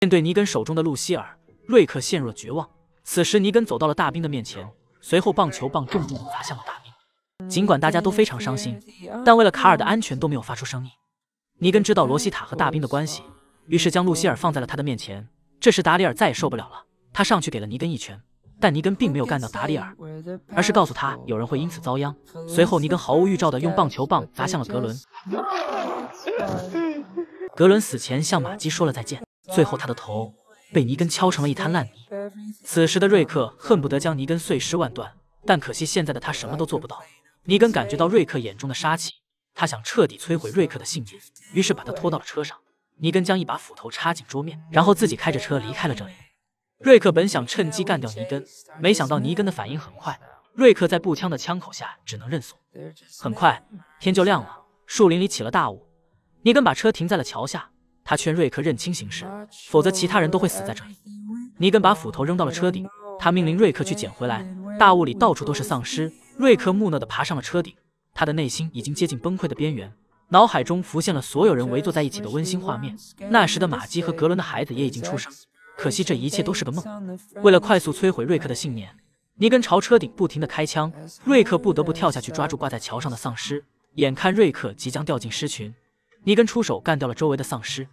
面对尼根手中的露西尔，瑞克陷入了绝望。此时，尼根走到了大兵的面前，随后棒球棒重重的砸向了大兵。尽管大家都非常伤心，但为了卡尔的安全都没有发出声音。尼根知道罗西塔和大兵的关系，于是将露西尔放在了他的面前。这时，达里尔再也受不了了，他上去给了尼根一拳，但尼根并没有干掉达里尔，而是告诉他有人会因此遭殃。随后，尼根毫无预兆的用棒球棒砸向了格伦。格伦死前向马姬说了再见。最后，他的头被尼根敲成了一滩烂泥。此时的瑞克恨不得将尼根碎尸万段，但可惜现在的他什么都做不到。尼根感觉到瑞克眼中的杀气，他想彻底摧毁瑞克的信念，于是把他拖到了车上。尼根将一把斧头插进桌面，然后自己开着车离开了这里。瑞克本想趁机干掉尼根，没想到尼根的反应很快，瑞克在步枪的枪口下只能认怂。很快天就亮了，树林里起了大雾，尼根把车停在了桥下。他劝瑞克认清形势，否则其他人都会死在这里。尼根把斧头扔到了车顶，他命令瑞克去捡回来。大雾里到处都是丧尸，瑞克木讷地爬上了车顶。他的内心已经接近崩溃的边缘，脑海中浮现了所有人围坐在一起的温馨画面。那时的玛姬和格伦的孩子也已经出生，可惜这一切都是个梦。为了快速摧毁瑞克的信念，尼根朝车顶不停地开枪。瑞克不得不跳下去抓住挂在桥上的丧尸。眼看瑞克即将掉进尸群，尼根出手干掉了周围的丧尸。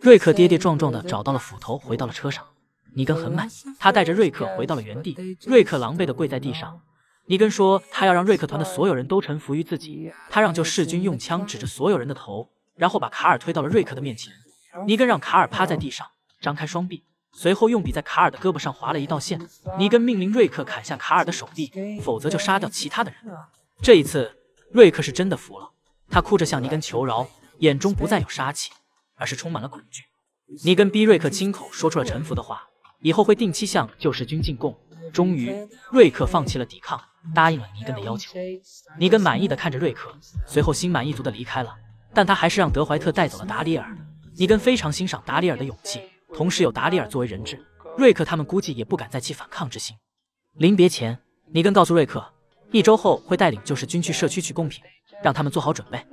瑞克跌跌撞撞地找到了斧头，回到了车上。尼根很满意，他带着瑞克回到了原地。瑞克狼狈地跪在地上。尼根说：“他要让瑞克团的所有人都臣服于自己。”他让救世军用枪指着所有人的头，然后把卡尔推到了瑞克的面前。尼根让卡尔趴在地上，张开双臂，随后用笔在卡尔的胳膊上划了一道线。尼根命令瑞克砍下卡尔的手臂，否则就杀掉其他的人。这一次，瑞克是真的服了，他哭着向尼根求饶，眼中不再有杀气。而是充满了恐惧。尼根逼瑞克亲口说出了臣服的话，以后会定期向救世军进贡。终于，瑞克放弃了抵抗，答应了尼根的要求。尼根满意的看着瑞克，随后心满意足的离开了。但他还是让德怀特带走了达里尔。尼根非常欣赏达里尔的勇气，同时有达里尔作为人质，瑞克他们估计也不敢再起反抗之心。临别前，尼根告诉瑞克，一周后会带领救世军去社区取贡品，让他们做好准备。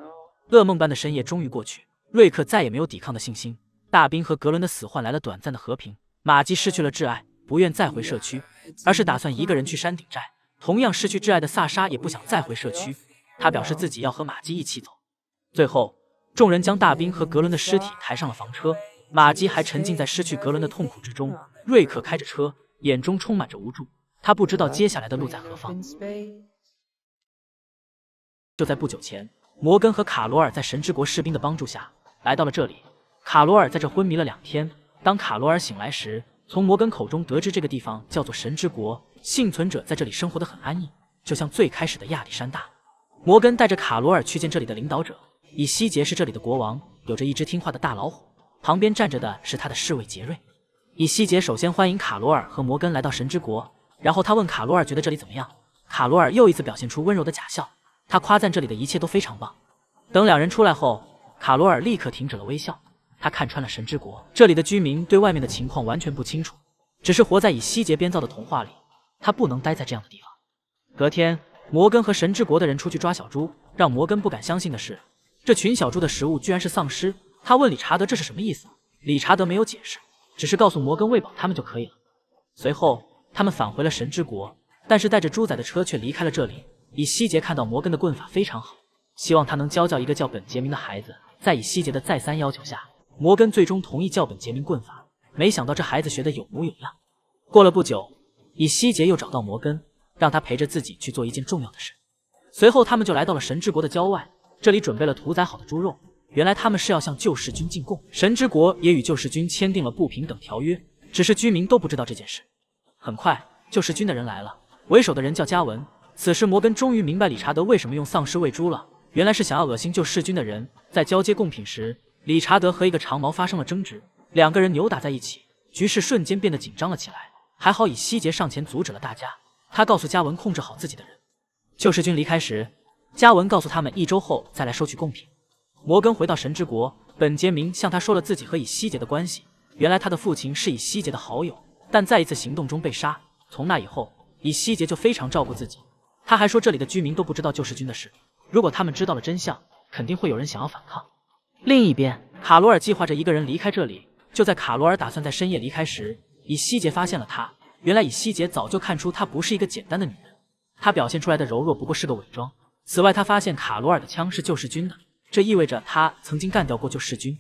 噩梦般的深夜终于过去。瑞克再也没有抵抗的信心。大兵和格伦的死换来了短暂的和平。玛姬失去了挚爱，不愿再回社区，而是打算一个人去山顶寨。同样失去挚爱的萨莎也不想再回社区，他表示自己要和玛姬一起走。最后，众人将大兵和格伦的尸体抬上了房车。玛姬还沉浸在失去格伦的痛苦之中。瑞克开着车，眼中充满着无助，他不知道接下来的路在何方。就在不久前，摩根和卡罗尔在神之国士兵的帮助下。来到了这里，卡罗尔在这昏迷了两天。当卡罗尔醒来时，从摩根口中得知这个地方叫做神之国，幸存者在这里生活的很安逸，就像最开始的亚历山大。摩根带着卡罗尔去见这里的领导者，以西杰是这里的国王，有着一只听话的大老虎，旁边站着的是他的侍卫杰瑞。以西杰首先欢迎卡罗尔和摩根来到神之国，然后他问卡罗尔觉得这里怎么样。卡罗尔又一次表现出温柔的假笑，他夸赞这里的一切都非常棒。等两人出来后。卡罗尔立刻停止了微笑，他看穿了神之国这里的居民对外面的情况完全不清楚，只是活在以希杰编造的童话里。他不能待在这样的地方。隔天，摩根和神之国的人出去抓小猪。让摩根不敢相信的是，这群小猪的食物居然是丧尸。他问理查德这是什么意思，理查德没有解释，只是告诉摩根喂饱他们就可以了。随后，他们返回了神之国，但是带着猪仔的车却离开了这里。以希杰看到摩根的棍法非常好，希望他能教教一个叫本杰明的孩子。在以希杰的再三要求下，摩根最终同意教本杰明棍法。没想到这孩子学得有模有样。过了不久，以希杰又找到摩根，让他陪着自己去做一件重要的事。随后，他们就来到了神之国的郊外，这里准备了屠宰好的猪肉。原来他们是要向救世军进贡，神之国也与救世军签订了不平等条约，只是居民都不知道这件事。很快，救世军的人来了，为首的人叫嘉文。此时，摩根终于明白理查德为什么用丧尸喂猪了。原来是想要恶心救世军的人，在交接贡品时，理查德和一个长毛发生了争执，两个人扭打在一起，局势瞬间变得紧张了起来。还好以西杰上前阻止了大家，他告诉嘉文控制好自己的人。救世军离开时，嘉文告诉他们一周后再来收取贡品。摩根回到神之国，本杰明向他说了自己和以西杰的关系。原来他的父亲是以西杰的好友，但在一次行动中被杀。从那以后，以西杰就非常照顾自己。他还说这里的居民都不知道救世军的事。如果他们知道了真相，肯定会有人想要反抗。另一边，卡罗尔计划着一个人离开这里。就在卡罗尔打算在深夜离开时，以西杰发现了他。原来，以西杰早就看出她不是一个简单的女人，她表现出来的柔弱不过是个伪装。此外，他发现卡罗尔的枪是救世军的，这意味着他曾经干掉过救世军。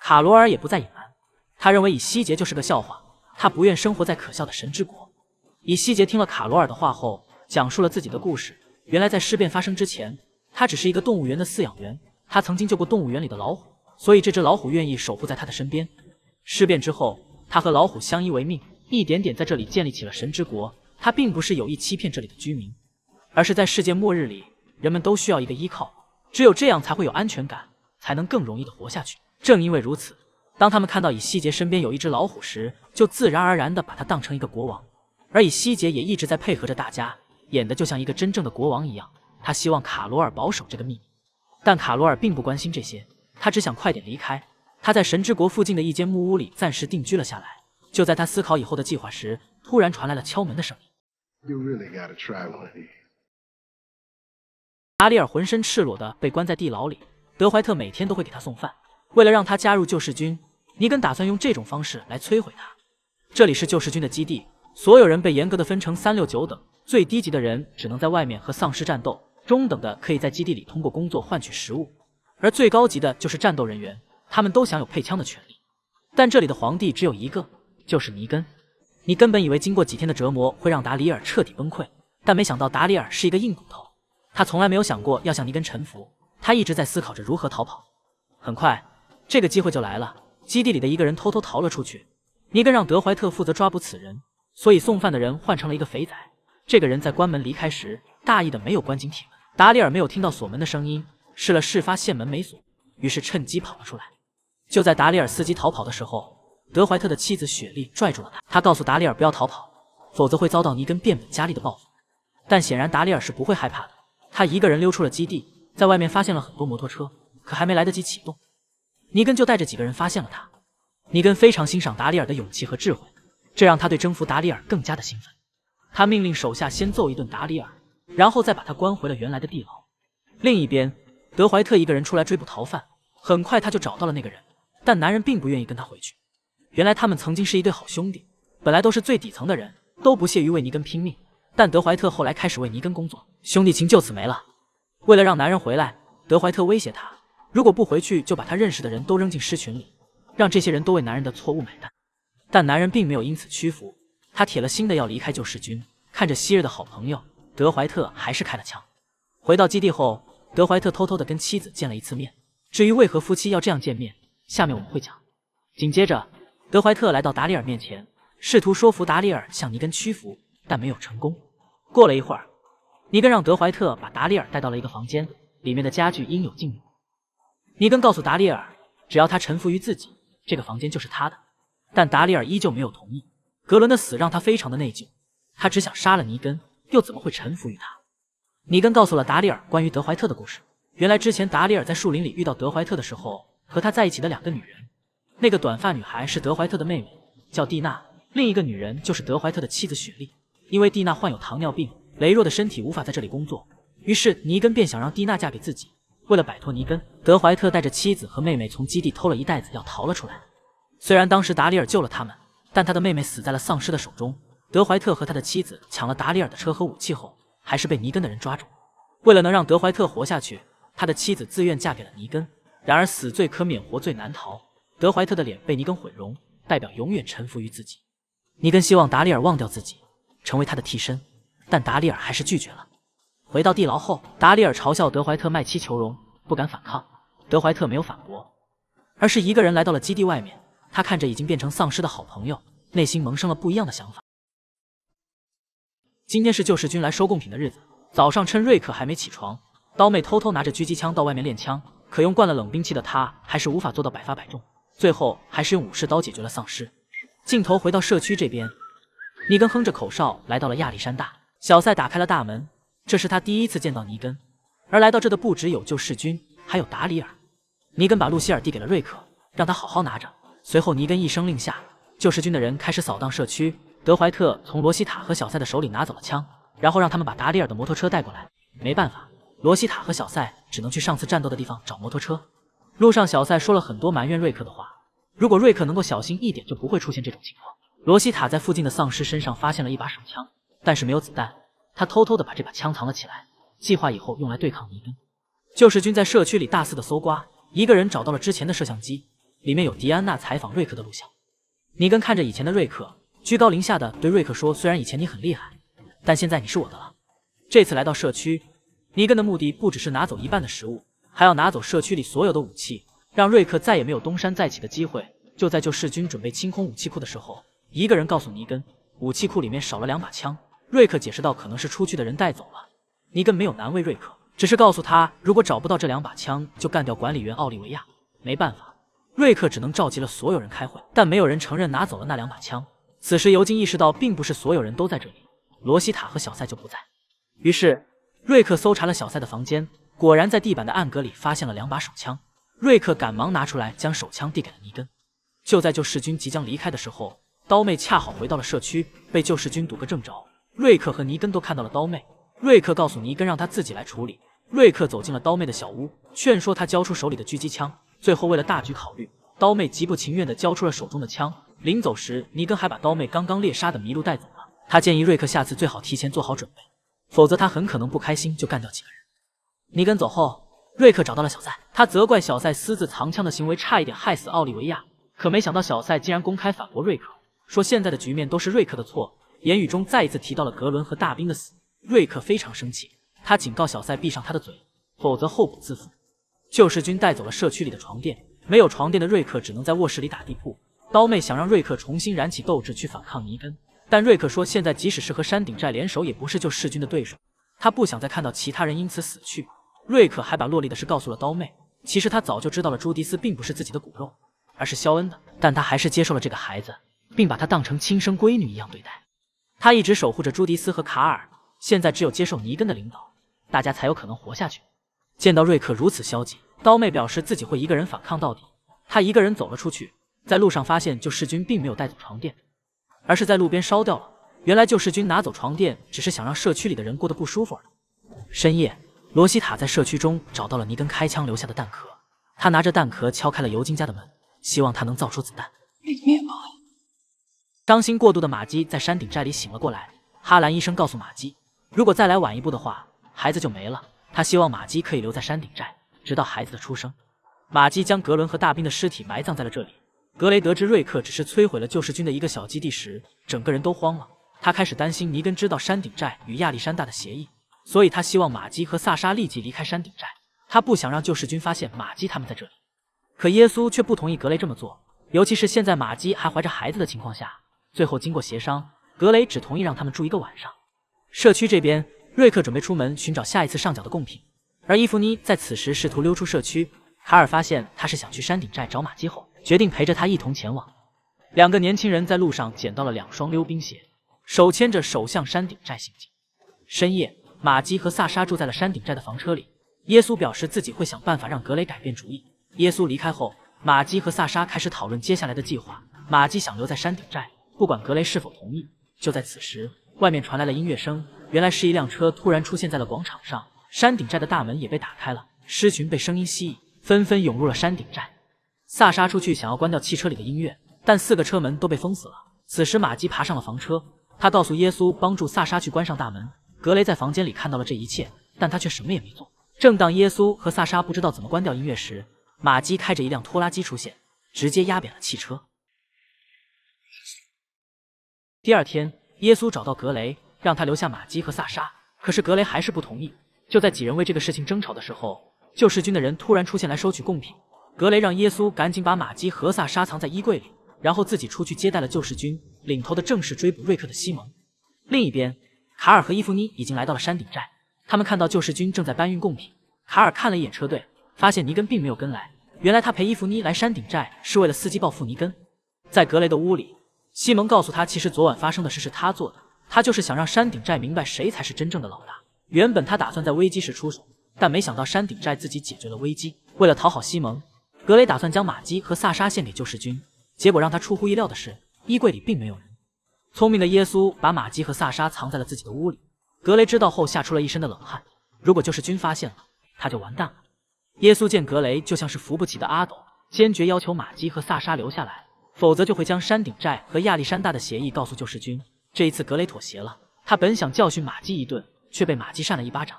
卡罗尔也不再隐瞒，他认为以西杰就是个笑话，他不愿生活在可笑的神之国。以西杰听了卡罗尔的话后，讲述了自己的故事。原来，在事变发生之前。他只是一个动物园的饲养员，他曾经救过动物园里的老虎，所以这只老虎愿意守护在他的身边。事变之后，他和老虎相依为命，一点点在这里建立起了神之国。他并不是有意欺骗这里的居民，而是在世界末日里，人们都需要一个依靠，只有这样才会有安全感，才能更容易的活下去。正因为如此，当他们看到以希杰身边有一只老虎时，就自然而然的把它当成一个国王。而以希杰也一直在配合着大家，演的就像一个真正的国王一样。他希望卡罗尔保守这个秘密，但卡罗尔并不关心这些，他只想快点离开。他在神之国附近的一间木屋里暂时定居了下来。就在他思考以后的计划时，突然传来了敲门的声音。You really gotta try one these. 阿里尔浑身赤裸的被关在地牢里，德怀特每天都会给他送饭。为了让他加入救世军，尼根打算用这种方式来摧毁他。这里是救世军的基地，所有人被严格的分成三六九等，最低级的人只能在外面和丧尸战斗。中等的可以在基地里通过工作换取食物，而最高级的就是战斗人员，他们都享有配枪的权利。但这里的皇帝只有一个，就是尼根。你根本以为经过几天的折磨会让达里尔彻底崩溃，但没想到达里尔是一个硬骨头，他从来没有想过要向尼根臣服。他一直在思考着如何逃跑。很快，这个机会就来了。基地里的一个人偷偷逃了出去，尼根让德怀特负责抓捕此人，所以送饭的人换成了一个肥仔。这个人在关门离开时大意的没有关紧铁门。达里尔没有听到锁门的声音，试了试，发现门没锁，于是趁机跑了出来。就在达里尔伺机逃跑的时候，德怀特的妻子雪莉拽住了他，他告诉达里尔不要逃跑，否则会遭到尼根变本加厉的报复。但显然达里尔是不会害怕的，他一个人溜出了基地，在外面发现了很多摩托车，可还没来得及启动，尼根就带着几个人发现了他。尼根非常欣赏达里尔的勇气和智慧，这让他对征服达里尔更加的兴奋。他命令手下先揍一顿达里尔。然后再把他关回了原来的地牢。另一边，德怀特一个人出来追捕逃犯，很快他就找到了那个人。但男人并不愿意跟他回去。原来他们曾经是一对好兄弟，本来都是最底层的人，都不屑于为尼根拼命。但德怀特后来开始为尼根工作，兄弟情就此没了。为了让男人回来，德怀特威胁他，如果不回去，就把他认识的人都扔进尸群里，让这些人都为男人的错误买单。但男人并没有因此屈服，他铁了心的要离开救世军，看着昔日的好朋友。德怀特还是开了枪。回到基地后，德怀特偷偷地跟妻子见了一次面。至于为何夫妻要这样见面，下面我们会讲。紧接着，德怀特来到达里尔面前，试图说服达里尔向尼根屈服，但没有成功。过了一会儿，尼根让德怀特把达里尔带到了一个房间，里面的家具应有尽有。尼根告诉达里尔，只要他臣服于自己，这个房间就是他的。但达里尔依旧没有同意。格伦的死让他非常的内疚，他只想杀了尼根。又怎么会臣服于他？尼根告诉了达里尔关于德怀特的故事。原来之前达里尔在树林里遇到德怀特的时候，和他在一起的两个女人，那个短发女孩是德怀特的妹妹，叫蒂娜；另一个女人就是德怀特的妻子雪莉。因为蒂娜患有糖尿病，羸弱的身体无法在这里工作，于是尼根便想让蒂娜嫁给自己。为了摆脱尼根，德怀特带着妻子和妹妹从基地偷了一袋子药逃了出来。虽然当时达里尔救了他们，但他的妹妹死在了丧尸的手中。德怀特和他的妻子抢了达里尔的车和武器后，还是被尼根的人抓住。为了能让德怀特活下去，他的妻子自愿嫁给了尼根。然而，死罪可免，活罪难逃。德怀特的脸被尼根毁容，代表永远臣服于自己。尼根希望达里尔忘掉自己，成为他的替身，但达里尔还是拒绝了。回到地牢后，达里尔嘲笑德怀特卖妻求荣，不敢反抗。德怀特没有反驳，而是一个人来到了基地外面。他看着已经变成丧尸的好朋友，内心萌生了不一样的想法。今天是救世军来收贡品的日子。早上趁瑞克还没起床，刀妹偷偷拿着狙击枪到外面练枪。可用惯了冷兵器的她，还是无法做到百发百中。最后还是用武士刀解决了丧尸。镜头回到社区这边，尼根哼着口哨来到了亚历山大。小塞打开了大门。这是他第一次见到尼根。而来到这的不只有救世军，还有达里尔。尼根把露西尔递给了瑞克，让他好好拿着。随后尼根一声令下，救世军的人开始扫荡社区。德怀特从罗西塔和小塞的手里拿走了枪，然后让他们把达里尔的摩托车带过来。没办法，罗西塔和小塞只能去上次战斗的地方找摩托车。路上，小塞说了很多埋怨瑞克的话。如果瑞克能够小心一点，就不会出现这种情况。罗西塔在附近的丧尸身上发现了一把手枪，但是没有子弹。他偷偷的把这把枪藏了起来，计划以后用来对抗尼根。救世军在社区里大肆的搜刮，一个人找到了之前的摄像机，里面有迪安娜采访瑞克的录像。尼根看着以前的瑞克。居高临下的对瑞克说：“虽然以前你很厉害，但现在你是我的了。这次来到社区，尼根的目的不只是拿走一半的食物，还要拿走社区里所有的武器，让瑞克再也没有东山再起的机会。”就在救世军准备清空武器库的时候，一个人告诉尼根，武器库里面少了两把枪。瑞克解释道：“可能是出去的人带走了。”尼根没有难为瑞克，只是告诉他，如果找不到这两把枪，就干掉管理员奥利维亚。没办法，瑞克只能召集了所有人开会，但没有人承认拿走了那两把枪。此时，尤金意识到，并不是所有人都在这里。罗西塔和小塞就不在。于是，瑞克搜查了小塞的房间，果然在地板的暗格里发现了两把手枪。瑞克赶忙拿出来，将手枪递给了尼根。就在救世军即将离开的时候，刀妹恰好回到了社区，被救世军堵个正着。瑞克和尼根都看到了刀妹。瑞克告诉尼根，让他自己来处理。瑞克走进了刀妹的小屋，劝说她交出手里的狙击枪。最后，为了大局考虑，刀妹极不情愿地交出了手中的枪。临走时，尼根还把刀妹刚刚猎杀的麋鹿带走了。他建议瑞克下次最好提前做好准备，否则他很可能不开心就干掉几个人。尼根走后，瑞克找到了小塞，他责怪小塞私自藏枪的行为差一点害死奥利维亚，可没想到小塞竟然公开反驳瑞克，说现在的局面都是瑞克的错，言语中再一次提到了格伦和大兵的死。瑞克非常生气，他警告小塞闭上他的嘴，否则后果自负。救世军带走了社区里的床垫，没有床垫的瑞克只能在卧室里打地铺。刀妹想让瑞克重新燃起斗志，去反抗尼根，但瑞克说，现在即使是和山顶寨联手，也不是救世军的对手。他不想再看到其他人因此死去。瑞克还把洛丽的事告诉了刀妹。其实他早就知道了，朱迪斯并不是自己的骨肉，而是肖恩的，但他还是接受了这个孩子，并把她当成亲生闺女一样对待。他一直守护着朱迪斯和卡尔。现在只有接受尼根的领导，大家才有可能活下去。见到瑞克如此消极，刀妹表示自己会一个人反抗到底。他一个人走了出去。在路上发现救世军并没有带走床垫，而是在路边烧掉了。原来救世军拿走床垫，只是想让社区里的人过得不舒服。深夜，罗西塔在社区中找到了尼根开枪留下的弹壳，他拿着弹壳敲开了尤金家的门，希望他能造出子弹。伤心过度的玛姬在山顶寨里醒了过来。哈兰医生告诉玛姬，如果再来晚一步的话，孩子就没了。他希望玛姬可以留在山顶寨，直到孩子的出生。玛姬将格伦和大兵的尸体埋葬在了这里。格雷得知瑞克只是摧毁了救世军的一个小基地时，整个人都慌了。他开始担心尼根知道山顶寨与亚历山大的协议，所以他希望马基和萨莎立即离开山顶寨。他不想让救世军发现马基他们在这里。可耶稣却不同意格雷这么做，尤其是现在马基还怀着孩子的情况下。最后经过协商，格雷只同意让他们住一个晚上。社区这边，瑞克准备出门寻找下一次上缴的贡品，而伊芙妮在此时试图溜出社区。卡尔发现他是想去山顶寨找马基后。决定陪着他一同前往。两个年轻人在路上捡到了两双溜冰鞋，手牵着手向山顶寨行进。深夜，玛姬和萨莎住在了山顶寨的房车里。耶稣表示自己会想办法让格雷改变主意。耶稣离开后，玛姬和萨莎开始讨论接下来的计划。玛姬想留在山顶寨，不管格雷是否同意。就在此时，外面传来了音乐声，原来是一辆车突然出现在了广场上，山顶寨的大门也被打开了，狮群被声音吸引，纷纷涌入了山顶寨。萨莎出去想要关掉汽车里的音乐，但四个车门都被封死了。此时，玛姬爬上了房车，他告诉耶稣帮助萨莎去关上大门。格雷在房间里看到了这一切，但他却什么也没做。正当耶稣和萨莎不知道怎么关掉音乐时，玛姬开着一辆拖拉机出现，直接压扁了汽车。第二天，耶稣找到格雷，让他留下玛姬和萨莎，可是格雷还是不同意。就在几人为这个事情争吵的时候，救世军的人突然出现来收取贡品。格雷让耶稣赶紧把玛姬和萨沙藏在衣柜里，然后自己出去接待了救世军。领头的正是追捕瑞克的西蒙。另一边，卡尔和伊芙妮已经来到了山顶寨。他们看到救世军正在搬运贡品。卡尔看了一眼车队，发现尼根并没有跟来。原来他陪伊芙妮来山顶寨是为了伺机报复尼根。在格雷的屋里，西蒙告诉他，其实昨晚发生的事是他做的。他就是想让山顶寨明白谁才是真正的老大。原本他打算在危机时出手，但没想到山顶寨自己解决了危机。为了讨好西蒙。格雷打算将玛姬和萨莎献给救世军，结果让他出乎意料的是，衣柜里并没有人。聪明的耶稣把玛姬和萨莎藏在了自己的屋里。格雷知道后吓出了一身的冷汗。如果救世军发现了，他就完蛋了。耶稣见格雷就像是扶不起的阿斗，坚决要求玛姬和萨莎留下来，否则就会将山顶寨和亚历山大的协议告诉救世军。这一次格雷妥协了。他本想教训玛姬一顿，却被玛姬扇了一巴掌。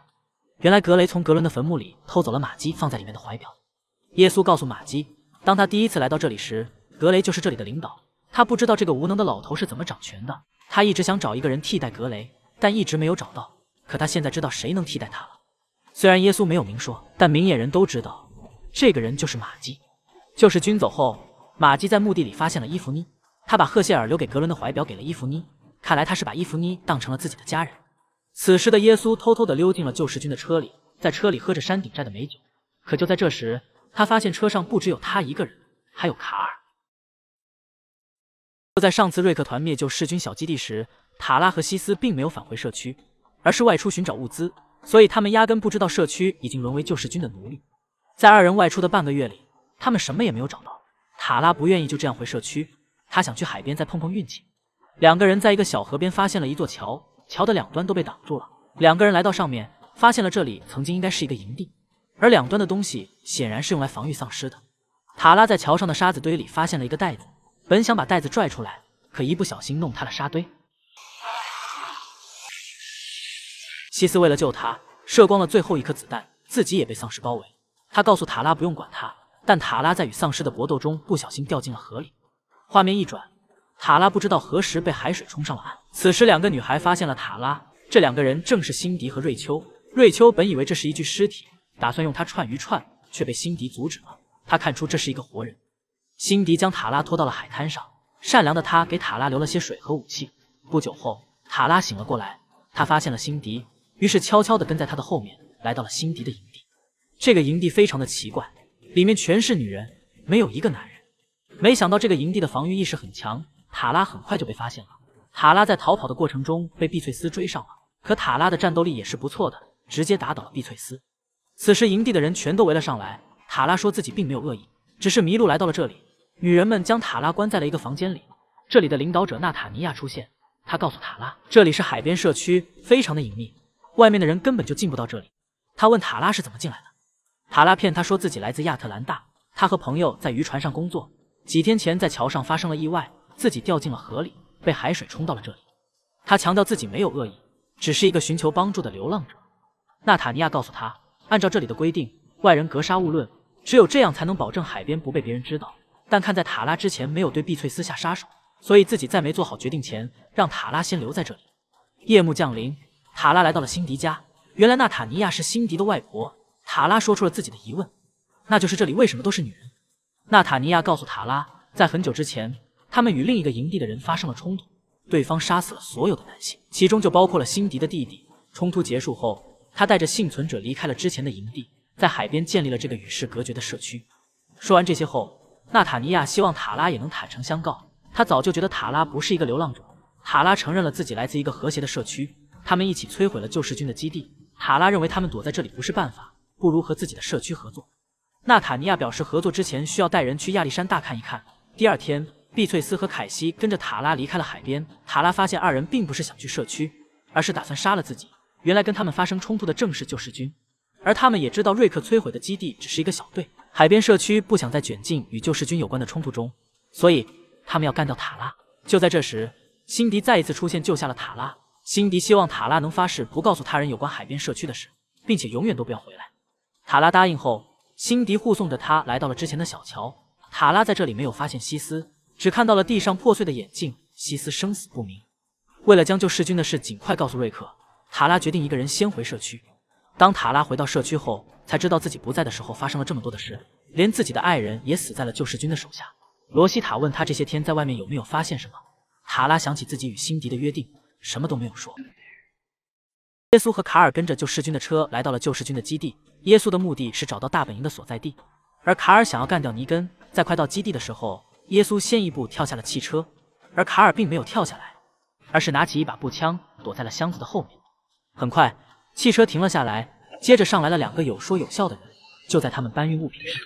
原来格雷从格伦的坟墓里偷走了玛姬放在里面的怀表。耶稣告诉马基，当他第一次来到这里时，格雷就是这里的领导。他不知道这个无能的老头是怎么掌权的。他一直想找一个人替代格雷，但一直没有找到。可他现在知道谁能替代他了。虽然耶稣没有明说，但明眼人都知道，这个人就是马基。救世军走后，马基在墓地里发现了伊芙妮。他把赫谢尔留给格伦的怀表给了伊芙妮。看来他是把伊芙妮当成了自己的家人。此时的耶稣偷偷地溜进了救世军的车里，在车里喝着山顶寨的美酒。可就在这时，他发现车上不只有他一个人，还有卡尔。就在上次瑞克团灭救世军小基地时，塔拉和西斯并没有返回社区，而是外出寻找物资，所以他们压根不知道社区已经沦为救世军的奴隶。在二人外出的半个月里，他们什么也没有找到。塔拉不愿意就这样回社区，他想去海边再碰碰运气。两个人在一个小河边发现了一座桥，桥的两端都被挡住了。两个人来到上面，发现了这里曾经应该是一个营地。而两端的东西显然是用来防御丧尸的。塔拉在桥上的沙子堆里发现了一个袋子，本想把袋子拽出来，可一不小心弄塌了沙堆。西斯为了救他，射光了最后一颗子弹，自己也被丧尸包围。他告诉塔拉不用管他，但塔拉在与丧尸的搏斗中不小心掉进了河里。画面一转，塔拉不知道何时被海水冲上了岸。此时，两个女孩发现了塔拉，这两个人正是辛迪和瑞秋。瑞秋本以为这是一具尸体。打算用它串鱼串，却被辛迪阻止了。他看出这是一个活人。辛迪将塔拉拖到了海滩上，善良的他给塔拉留了些水和武器。不久后，塔拉醒了过来，他发现了辛迪，于是悄悄地跟在他的后面，来到了辛迪的营地。这个营地非常的奇怪，里面全是女人，没有一个男人。没想到这个营地的防御意识很强，塔拉很快就被发现了。塔拉在逃跑的过程中被碧翠丝追上了，可塔拉的战斗力也是不错的，直接打倒了碧翠丝。此时，营地的人全都围了上来。塔拉说自己并没有恶意，只是迷路来到了这里。女人们将塔拉关在了一个房间里。这里的领导者纳塔尼亚出现，他告诉塔拉，这里是海边社区，非常的隐秘，外面的人根本就进不到这里。他问塔拉是怎么进来的，塔拉骗他说自己来自亚特兰大，他和朋友在渔船上工作，几天前在桥上发生了意外，自己掉进了河里，被海水冲到了这里。他强调自己没有恶意，只是一个寻求帮助的流浪者。纳塔尼亚告诉他。按照这里的规定，外人格杀勿论，只有这样才能保证海边不被别人知道。但看在塔拉之前没有对碧翠丝下杀手，所以自己在没做好决定前，让塔拉先留在这里。夜幕降临，塔拉来到了辛迪家。原来纳塔尼亚是辛迪的外婆。塔拉说出了自己的疑问，那就是这里为什么都是女人？纳塔尼亚告诉塔拉，在很久之前，他们与另一个营地的人发生了冲突，对方杀死了所有的男性，其中就包括了辛迪的弟弟。冲突结束后。他带着幸存者离开了之前的营地，在海边建立了这个与世隔绝的社区。说完这些后，纳塔尼亚希望塔拉也能坦诚相告。他早就觉得塔拉不是一个流浪者。塔拉承认了自己来自一个和谐的社区。他们一起摧毁了救世军的基地。塔拉认为他们躲在这里不是办法，不如和自己的社区合作。纳塔尼亚表示合作之前需要带人去亚历山大看一看。第二天，碧翠丝和凯西跟着塔拉离开了海边。塔拉发现二人并不是想去社区，而是打算杀了自己。原来跟他们发生冲突的正是救世军，而他们也知道瑞克摧毁的基地只是一个小队。海边社区不想再卷进与救世军有关的冲突中，所以他们要干掉塔拉。就在这时，辛迪再一次出现，救下了塔拉。辛迪希望塔拉能发誓不告诉他人有关海边社区的事，并且永远都不要回来。塔拉答应后，辛迪护送着他来到了之前的小桥。塔拉在这里没有发现西斯，只看到了地上破碎的眼镜。西斯生死不明。为了将救世军的事尽快告诉瑞克。塔拉决定一个人先回社区。当塔拉回到社区后，才知道自己不在的时候发生了这么多的事，连自己的爱人也死在了救世军的手下。罗西塔问他这些天在外面有没有发现什么。塔拉想起自己与辛迪的约定，什么都没有说。耶稣和卡尔跟着救世军的车来到了救世军的基地。耶稣的目的是找到大本营的所在地，而卡尔想要干掉尼根。在快到基地的时候，耶稣先一步跳下了汽车，而卡尔并没有跳下来，而是拿起一把步枪，躲在了箱子的后面。很快，汽车停了下来，接着上来了两个有说有笑的人。就在他们搬运物品时，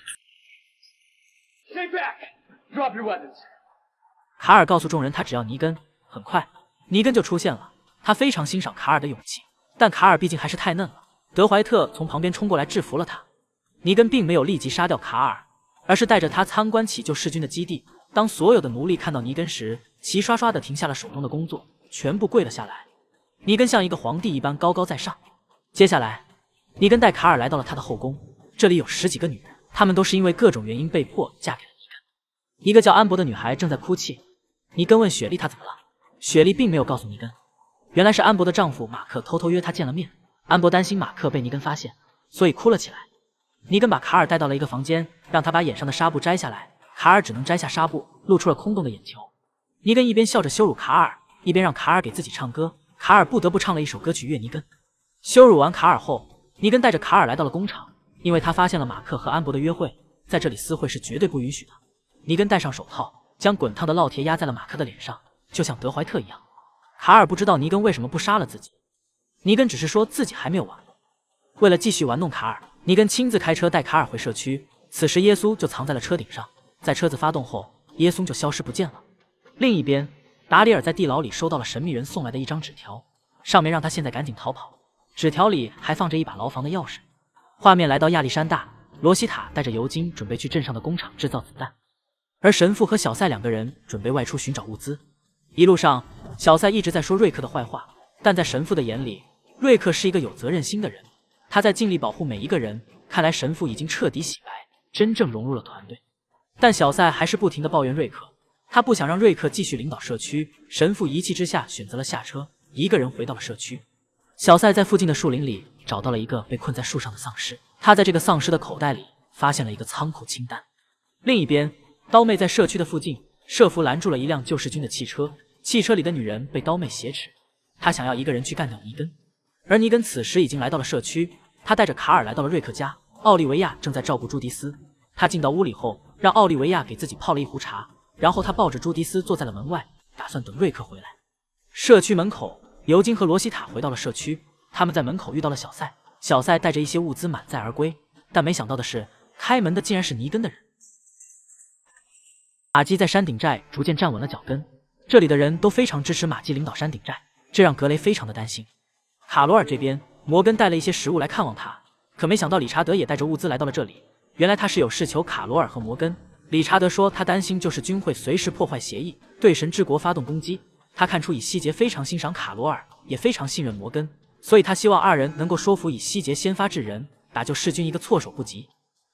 卡尔告诉众人，他只要尼根。很快，尼根就出现了。他非常欣赏卡尔的勇气，但卡尔毕竟还是太嫩了。德怀特从旁边冲过来制服了他。尼根并没有立即杀掉卡尔，而是带着他参观起救世军的基地。当所有的奴隶看到尼根时，齐刷刷地停下了手中的工作，全部跪了下来。尼根像一个皇帝一般高高在上。接下来，尼根带卡尔来到了他的后宫，这里有十几个女人，她们都是因为各种原因被迫嫁给了尼根。一个叫安博的女孩正在哭泣。尼根问雪莉她怎么了，雪莉并没有告诉尼根，原来是安博的丈夫马克偷偷约她见了面。安博担心马克被尼根发现，所以哭了起来。尼根把卡尔带到了一个房间，让他把眼上的纱布摘下来。卡尔只能摘下纱布，露出了空洞的眼球。尼根一边笑着羞辱卡尔，一边让卡尔给自己唱歌。卡尔不得不唱了一首歌曲《月尼根》。羞辱完卡尔后，尼根带着卡尔来到了工厂，因为他发现了马克和安博的约会，在这里私会是绝对不允许的。尼根戴上手套，将滚烫的烙铁压在了马克的脸上，就像德怀特一样。卡尔不知道尼根为什么不杀了自己，尼根只是说自己还没有完。为了继续玩弄卡尔，尼根亲自开车带卡尔回社区。此时耶稣就藏在了车顶上，在车子发动后，耶稣就消失不见了。另一边。达里尔在地牢里收到了神秘人送来的一张纸条，上面让他现在赶紧逃跑。纸条里还放着一把牢房的钥匙。画面来到亚历山大、罗西塔带着尤金准备去镇上的工厂制造子弹，而神父和小塞两个人准备外出寻找物资。一路上，小塞一直在说瑞克的坏话，但在神父的眼里，瑞克是一个有责任心的人，他在尽力保护每一个人。看来神父已经彻底洗白，真正融入了团队，但小塞还是不停的抱怨瑞克。他不想让瑞克继续领导社区，神父一气之下选择了下车，一个人回到了社区。小赛在附近的树林里找到了一个被困在树上的丧尸，他在这个丧尸的口袋里发现了一个仓库清单。另一边，刀妹在社区的附近设伏拦住了一辆救世军的汽车，汽车里的女人被刀妹挟持，她想要一个人去干掉尼根。而尼根此时已经来到了社区，他带着卡尔来到了瑞克家，奥利维亚正在照顾朱迪斯。他进到屋里后，让奥利维亚给自己泡了一壶茶。然后他抱着朱迪斯坐在了门外，打算等瑞克回来。社区门口，尤金和罗西塔回到了社区，他们在门口遇到了小塞。小塞带着一些物资满载而归，但没想到的是，开门的竟然是尼根的人。马基在山顶寨逐渐站稳了脚跟，这里的人都非常支持马基领导山顶寨，这让格雷非常的担心。卡罗尔这边，摩根带了一些食物来看望他，可没想到理查德也带着物资来到了这里。原来他是有事求卡罗尔和摩根。理查德说：“他担心，就是军会随时破坏协议，对神之国发动攻击。他看出以西杰非常欣赏卡罗尔，也非常信任摩根，所以他希望二人能够说服以西杰先发制人，打救世军一个措手不及。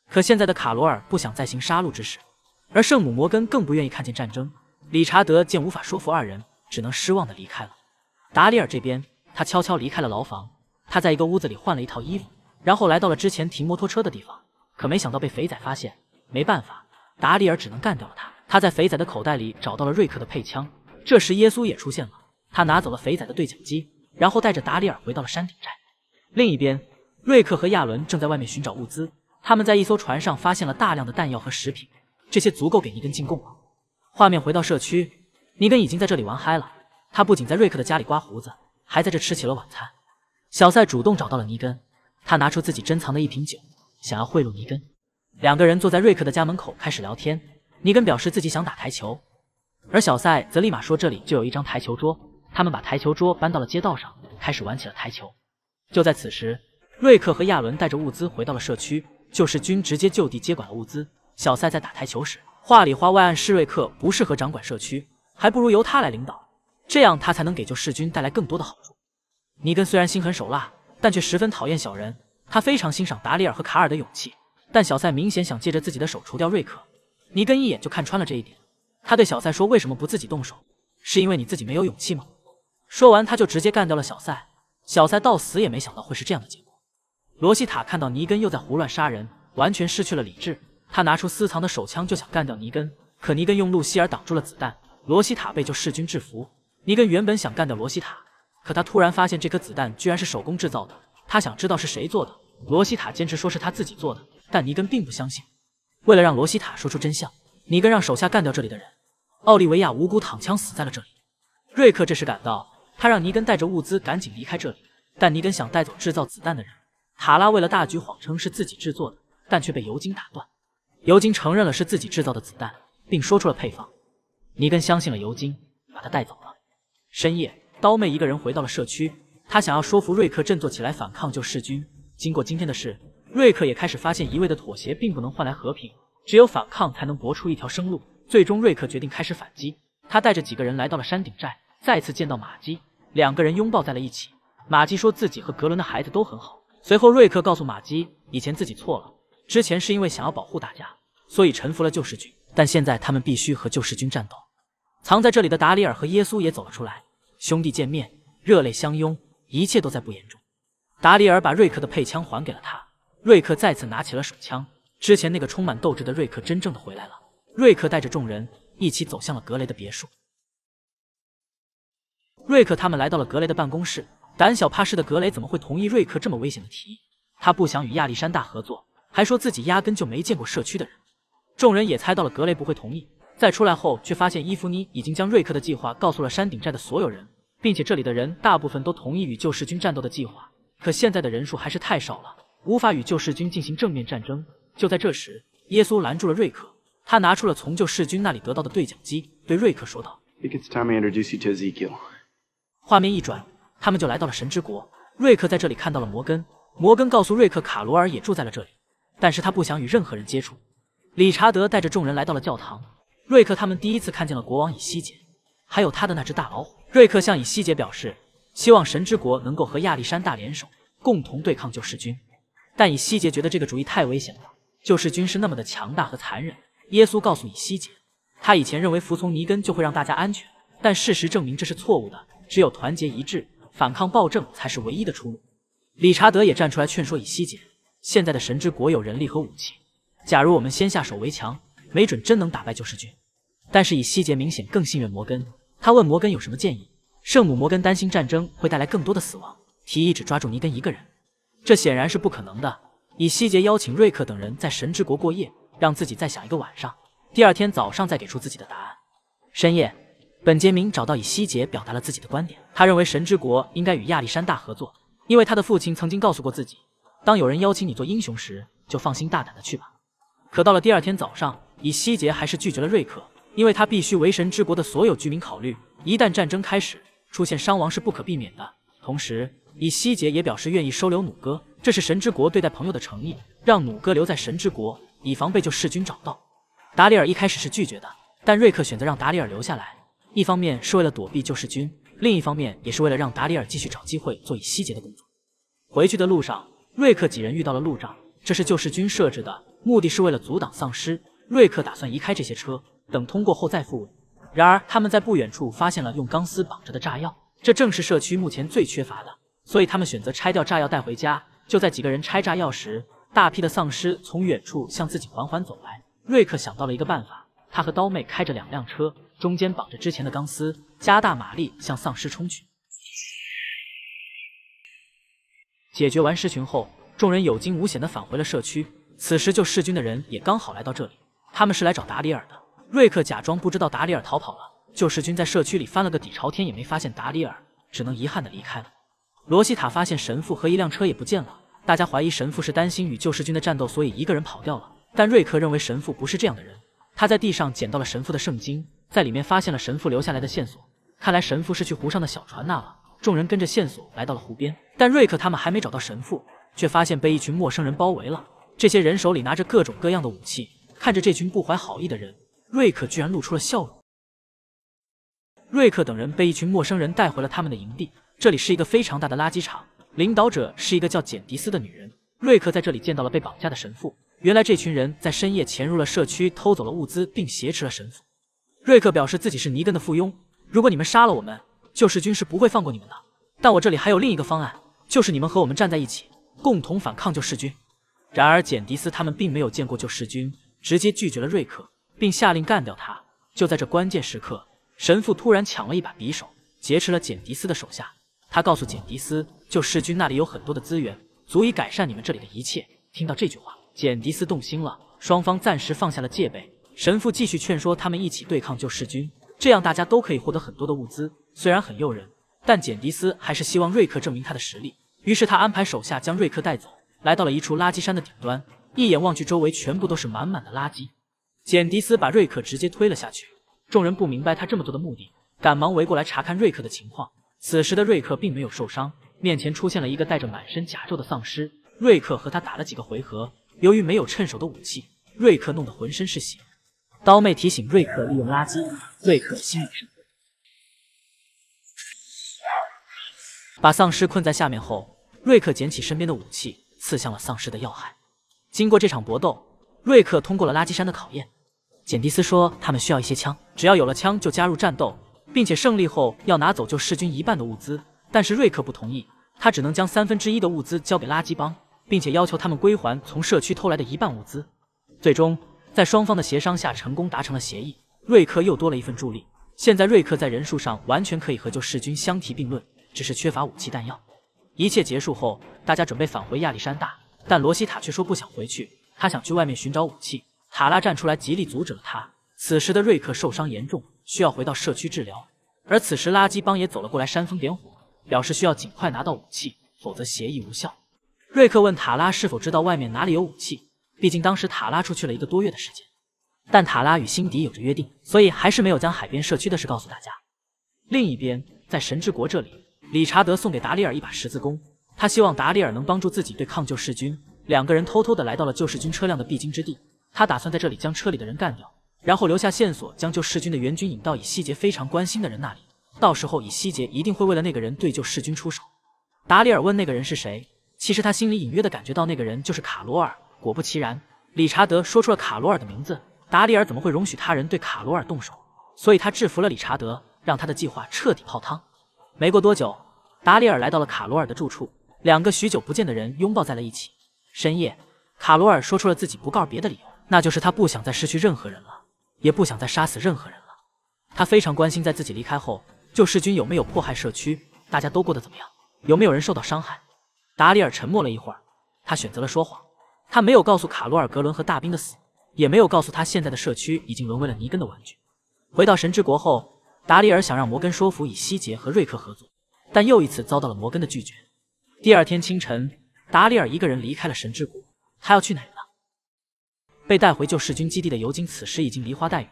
可现在的卡罗尔不想再行杀戮之事，而圣母摩根更不愿意看见战争。理查德见无法说服二人，只能失望的离开了。达里尔这边，他悄悄离开了牢房，他在一个屋子里换了一套衣服，然后来到了之前停摩托车的地方，可没想到被肥仔发现，没办法。”达里尔只能干掉了他。他在肥仔的口袋里找到了瑞克的配枪。这时耶稣也出现了，他拿走了肥仔的对讲机，然后带着达里尔回到了山顶寨。另一边，瑞克和亚伦正在外面寻找物资。他们在一艘船上发现了大量的弹药和食品，这些足够给尼根进贡了。画面回到社区，尼根已经在这里玩嗨了。他不仅在瑞克的家里刮胡子，还在这吃起了晚餐。小赛主动找到了尼根，他拿出自己珍藏的一瓶酒，想要贿赂尼根。两个人坐在瑞克的家门口开始聊天。尼根表示自己想打台球，而小塞则立马说这里就有一张台球桌。他们把台球桌搬到了街道上，开始玩起了台球。就在此时，瑞克和亚伦带着物资回到了社区，救世军直接就地接管了物资。小塞在打台球时，话里话外暗示瑞克不适合掌管社区，还不如由他来领导，这样他才能给救世军带来更多的好处。尼根虽然心狠手辣，但却十分讨厌小人。他非常欣赏达里尔和卡尔的勇气。但小赛明显想借着自己的手除掉瑞克，尼根一眼就看穿了这一点。他对小赛说：“为什么不自己动手？是因为你自己没有勇气吗？”说完，他就直接干掉了小赛。小赛到死也没想到会是这样的结果。罗西塔看到尼根又在胡乱杀人，完全失去了理智。他拿出私藏的手枪就想干掉尼根，可尼根用露西尔挡住了子弹。罗西塔被救弑军制服。尼根原本想干掉罗西塔，可他突然发现这颗子弹居然是手工制造的。他想知道是谁做的。罗西塔坚持说是他自己做的。但尼根并不相信。为了让罗西塔说出真相，尼根让手下干掉这里的人。奥利维亚无辜躺枪，死在了这里。瑞克这时赶到，他让尼根带着物资赶紧离开这里。但尼根想带走制造子弹的人。塔拉为了大局，谎称是自己制作的，但却被尤金打断。尤金承认了是自己制造的子弹，并说出了配方。尼根相信了尤金，把他带走了。深夜，刀妹一个人回到了社区。她想要说服瑞克振作起来，反抗救世军。经过今天的事。瑞克也开始发现，一味的妥协并不能换来和平，只有反抗才能搏出一条生路。最终，瑞克决定开始反击。他带着几个人来到了山顶寨，再次见到玛姬，两个人拥抱在了一起。玛姬说自己和格伦的孩子都很好。随后，瑞克告诉玛姬，以前自己错了，之前是因为想要保护大家，所以臣服了救世军，但现在他们必须和救世军战斗。藏在这里的达里尔和耶稣也走了出来，兄弟见面，热泪相拥，一切都在不言中。达里尔把瑞克的配枪还给了他。瑞克再次拿起了手枪，之前那个充满斗志的瑞克真正的回来了。瑞克带着众人一起走向了格雷的别墅。瑞克他们来到了格雷的办公室，胆小怕事的格雷怎么会同意瑞克这么危险的提议？他不想与亚历山大合作，还说自己压根就没见过社区的人。众人也猜到了格雷不会同意。在出来后，却发现伊芙妮已经将瑞克的计划告诉了山顶寨的所有人，并且这里的人大部分都同意与救世军战斗的计划。可现在的人数还是太少了。无法与救世军进行正面战争。就在这时，耶稣拦住了瑞克，他拿出了从救世军那里得到的对讲机，对瑞克说道：“画面一转，他们就来到了神之国。瑞克在这里看到了摩根。摩根告诉瑞克，卡罗尔也住在了这里，但是他不想与任何人接触。理查德带着众人来到了教堂。瑞克他们第一次看见了国王以西杰，还有他的那只大老虎。瑞克向以西杰表示，希望神之国能够和亚历山大联手，共同对抗救世军。”但以西结觉得这个主意太危险了，救世军是那么的强大和残忍。耶稣告诉以西结，他以前认为服从尼根就会让大家安全，但事实证明这是错误的。只有团结一致，反抗暴政才是唯一的出路。理查德也站出来劝说以西结，现在的神之国有人力和武器，假如我们先下手为强，没准真能打败救世军。但是以西结明显更信任摩根，他问摩根有什么建议。圣母摩根担心战争会带来更多的死亡，提议只抓住尼根一个人。这显然是不可能的。以西杰邀请瑞克等人在神之国过夜，让自己再想一个晚上，第二天早上再给出自己的答案。深夜，本杰明找到以西杰，表达了自己的观点。他认为神之国应该与亚历山大合作，因为他的父亲曾经告诉过自己，当有人邀请你做英雄时，就放心大胆的去吧。可到了第二天早上，以西杰还是拒绝了瑞克，因为他必须为神之国的所有居民考虑。一旦战争开始，出现伤亡是不可避免的。同时，以西杰也表示愿意收留弩哥，这是神之国对待朋友的诚意。让弩哥留在神之国，以防被救世军找到。达里尔一开始是拒绝的，但瑞克选择让达里尔留下来，一方面是为了躲避救世军，另一方面也是为了让达里尔继续找机会做以西杰的工作。回去的路上，瑞克几人遇到了路障，这是救世军设置的，目的是为了阻挡丧尸。瑞克打算移开这些车，等通过后再复位。然而，他们在不远处发现了用钢丝绑着的炸药，这正是社区目前最缺乏的。所以他们选择拆掉炸药带回家。就在几个人拆炸药时，大批的丧尸从远处向自己缓缓走来。瑞克想到了一个办法，他和刀妹开着两辆车，中间绑着之前的钢丝，加大马力向丧尸冲去。解决完尸群后，众人有惊无险的返回了社区。此时救世军的人也刚好来到这里，他们是来找达里尔的。瑞克假装不知道达里尔逃跑了。救世军在社区里翻了个底朝天，也没发现达里尔，只能遗憾的离开了。罗西塔发现神父和一辆车也不见了，大家怀疑神父是担心与救世军的战斗，所以一个人跑掉了。但瑞克认为神父不是这样的人，他在地上捡到了神父的圣经，在里面发现了神父留下来的线索。看来神父是去湖上的小船那了。众人跟着线索来到了湖边，但瑞克他们还没找到神父，却发现被一群陌生人包围了。这些人手里拿着各种各样的武器，看着这群不怀好意的人，瑞克居然露出了笑容。瑞克等人被一群陌生人带回了他们的营地。这里是一个非常大的垃圾场，领导者是一个叫简迪斯的女人。瑞克在这里见到了被绑架的神父。原来这群人在深夜潜入了社区，偷走了物资，并挟持了神父。瑞克表示自己是尼根的附庸，如果你们杀了我们，救世军是不会放过你们的。但我这里还有另一个方案，就是你们和我们站在一起，共同反抗救世军。然而简迪斯他们并没有见过救世军，直接拒绝了瑞克，并下令干掉他。就在这关键时刻，神父突然抢了一把匕首，劫持了简迪斯的手下。他告诉简迪斯，救世军那里有很多的资源，足以改善你们这里的一切。听到这句话，简迪斯动心了，双方暂时放下了戒备。神父继续劝说他们一起对抗救世军，这样大家都可以获得很多的物资。虽然很诱人，但简迪斯还是希望瑞克证明他的实力。于是他安排手下将瑞克带走，来到了一处垃圾山的顶端，一眼望去，周围全部都是满满的垃圾。简迪斯把瑞克直接推了下去，众人不明白他这么做的目的，赶忙围过来查看瑞克的情况。此时的瑞克并没有受伤，面前出现了一个带着满身甲胄的丧尸。瑞克和他打了几个回合，由于没有趁手的武器，瑞克弄得浑身是血。刀妹提醒瑞克利用垃圾，瑞克心领神把丧尸困在下面后，瑞克捡起身边的武器，刺向了丧尸的要害。经过这场搏斗，瑞克通过了垃圾山的考验。简迪斯说他们需要一些枪，只要有了枪就加入战斗。并且胜利后要拿走救世军一半的物资，但是瑞克不同意，他只能将三分之一的物资交给垃圾帮，并且要求他们归还从社区偷来的一半物资。最终，在双方的协商下，成功达成了协议。瑞克又多了一份助力，现在瑞克在人数上完全可以和救世军相提并论，只是缺乏武器弹药。一切结束后，大家准备返回亚历山大，但罗西塔却说不想回去，他想去外面寻找武器。塔拉站出来极力阻止了他。此时的瑞克受伤严重。需要回到社区治疗，而此时垃圾帮也走了过来，煽风点火，表示需要尽快拿到武器，否则协议无效。瑞克问塔拉是否知道外面哪里有武器，毕竟当时塔拉出去了一个多月的时间，但塔拉与辛迪有着约定，所以还是没有将海边社区的事告诉大家。另一边，在神之国这里，理查德送给达里尔一把十字弓，他希望达里尔能帮助自己对抗救世军。两个人偷偷的来到了救世军车辆的必经之地，他打算在这里将车里的人干掉。然后留下线索，将救世军的援军引到以希杰非常关心的人那里。到时候，以希杰一定会为了那个人对救世军出手。达里尔问那个人是谁，其实他心里隐约的感觉到那个人就是卡罗尔。果不其然，理查德说出了卡罗尔的名字。达里尔怎么会容许他人对卡罗尔动手？所以他制服了理查德，让他的计划彻底泡汤。没过多久，达里尔来到了卡罗尔的住处，两个许久不见的人拥抱在了一起。深夜，卡罗尔说出了自己不告别的理由，那就是他不想再失去任何人了。也不想再杀死任何人了。他非常关心，在自己离开后，救世军有没有迫害社区，大家都过得怎么样，有没有人受到伤害。达里尔沉默了一会儿，他选择了说谎。他没有告诉卡罗尔·格伦和大兵的死，也没有告诉他现在的社区已经沦为了尼根的玩具。回到神之国后，达里尔想让摩根说服以西杰和瑞克合作，但又一次遭到了摩根的拒绝。第二天清晨，达里尔一个人离开了神之国，他要去哪？被带回救世军基地的尤金，此时已经梨花带雨。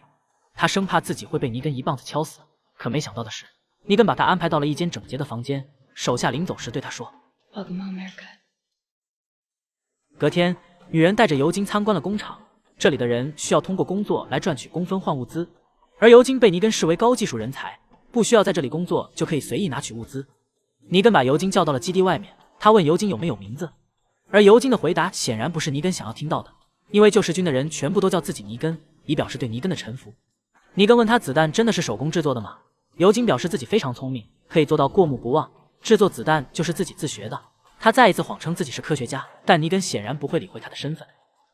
他生怕自己会被尼根一棒子敲死，可没想到的是，尼根把他安排到了一间整洁的房间。手下临走时对他说：“隔天，女人带着尤金参观了工厂。这里的人需要通过工作来赚取工分换物资，而尤金被尼根视为高技术人才，不需要在这里工作就可以随意拿取物资。”尼根把尤金叫到了基地外面，他问尤金有没有名字，而尤金的回答显然不是尼根想要听到的。因为救世军的人全部都叫自己尼根，以表示对尼根的臣服。尼根问他：“子弹真的是手工制作的吗？”尤金表示自己非常聪明，可以做到过目不忘。制作子弹就是自己自学的。他再一次谎称自己是科学家，但尼根显然不会理会他的身份，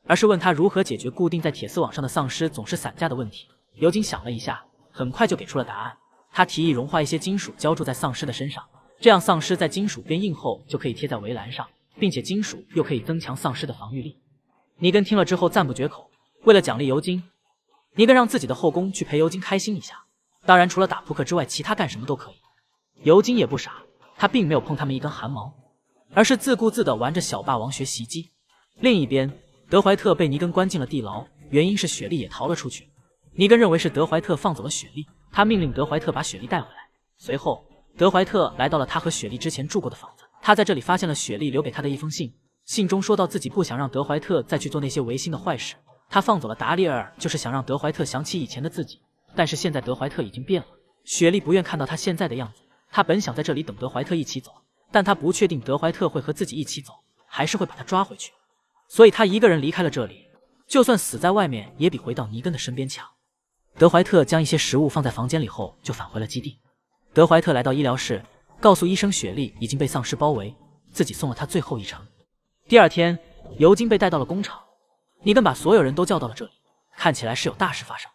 而是问他如何解决固定在铁丝网上的丧尸总是散架的问题。尤金想了一下，很快就给出了答案。他提议融化一些金属浇筑在丧尸的身上，这样丧尸在金属变硬后就可以贴在围栏上，并且金属又可以增强丧尸的防御力。尼根听了之后赞不绝口。为了奖励尤金，尼根让自己的后宫去陪尤金开心一下。当然，除了打扑克之外，其他干什么都可以。尤金也不傻，他并没有碰他们一根汗毛，而是自顾自地玩着小霸王学习机。另一边，德怀特被尼根关进了地牢，原因是雪莉也逃了出去。尼根认为是德怀特放走了雪莉，他命令德怀特把雪莉带回来。随后，德怀特来到了他和雪莉之前住过的房子，他在这里发现了雪莉留给他的一封信。信中说到，自己不想让德怀特再去做那些违心的坏事。他放走了达利尔，就是想让德怀特想起以前的自己。但是现在德怀特已经变了，雪莉不愿看到他现在的样子。他本想在这里等德怀特一起走，但他不确定德怀特会和自己一起走，还是会把他抓回去。所以他一个人离开了这里，就算死在外面，也比回到尼根的身边强。德怀特将一些食物放在房间里后，就返回了基地。德怀特来到医疗室，告诉医生雪莉已经被丧尸包围，自己送了他最后一程。第二天，尤金被带到了工厂。尼根把所有人都叫到了这里，看起来是有大事发生。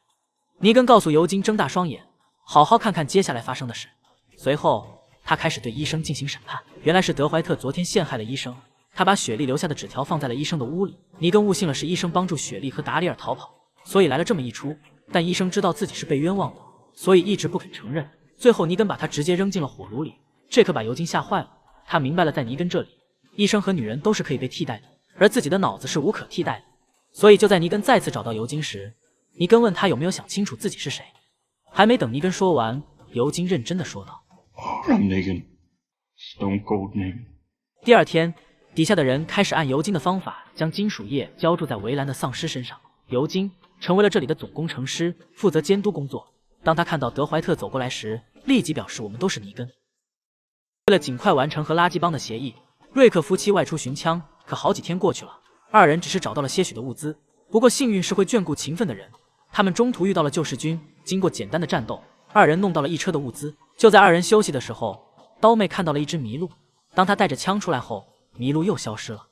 尼根告诉尤金，睁大双眼，好好看看接下来发生的事。随后，他开始对医生进行审判。原来是德怀特昨天陷害了医生，他把雪莉留下的纸条放在了医生的屋里。尼根误信了是医生帮助雪莉和达里尔逃跑，所以来了这么一出。但医生知道自己是被冤枉的，所以一直不肯承认。最后，尼根把他直接扔进了火炉里，这可把尤金吓坏了。他明白了，在尼根这里。医生和女人都是可以被替代的，而自己的脑子是无可替代的。所以就在尼根再次找到尤金时，尼根问他有没有想清楚自己是谁。还没等尼根说完，尤金认真的说道 Negan, Stone o l d n 第二天，底下的人开始按尤金的方法将金属液浇注在围栏的丧尸身上。尤金成为了这里的总工程师，负责监督工作。当他看到德怀特走过来时，立即表示：“我们都是尼根。”为了尽快完成和垃圾帮的协议。瑞克夫妻外出寻枪，可好几天过去了，二人只是找到了些许的物资。不过幸运是会眷顾勤奋的人，他们中途遇到了救世军，经过简单的战斗，二人弄到了一车的物资。就在二人休息的时候，刀妹看到了一只麋鹿。当他带着枪出来后，麋鹿又消失了。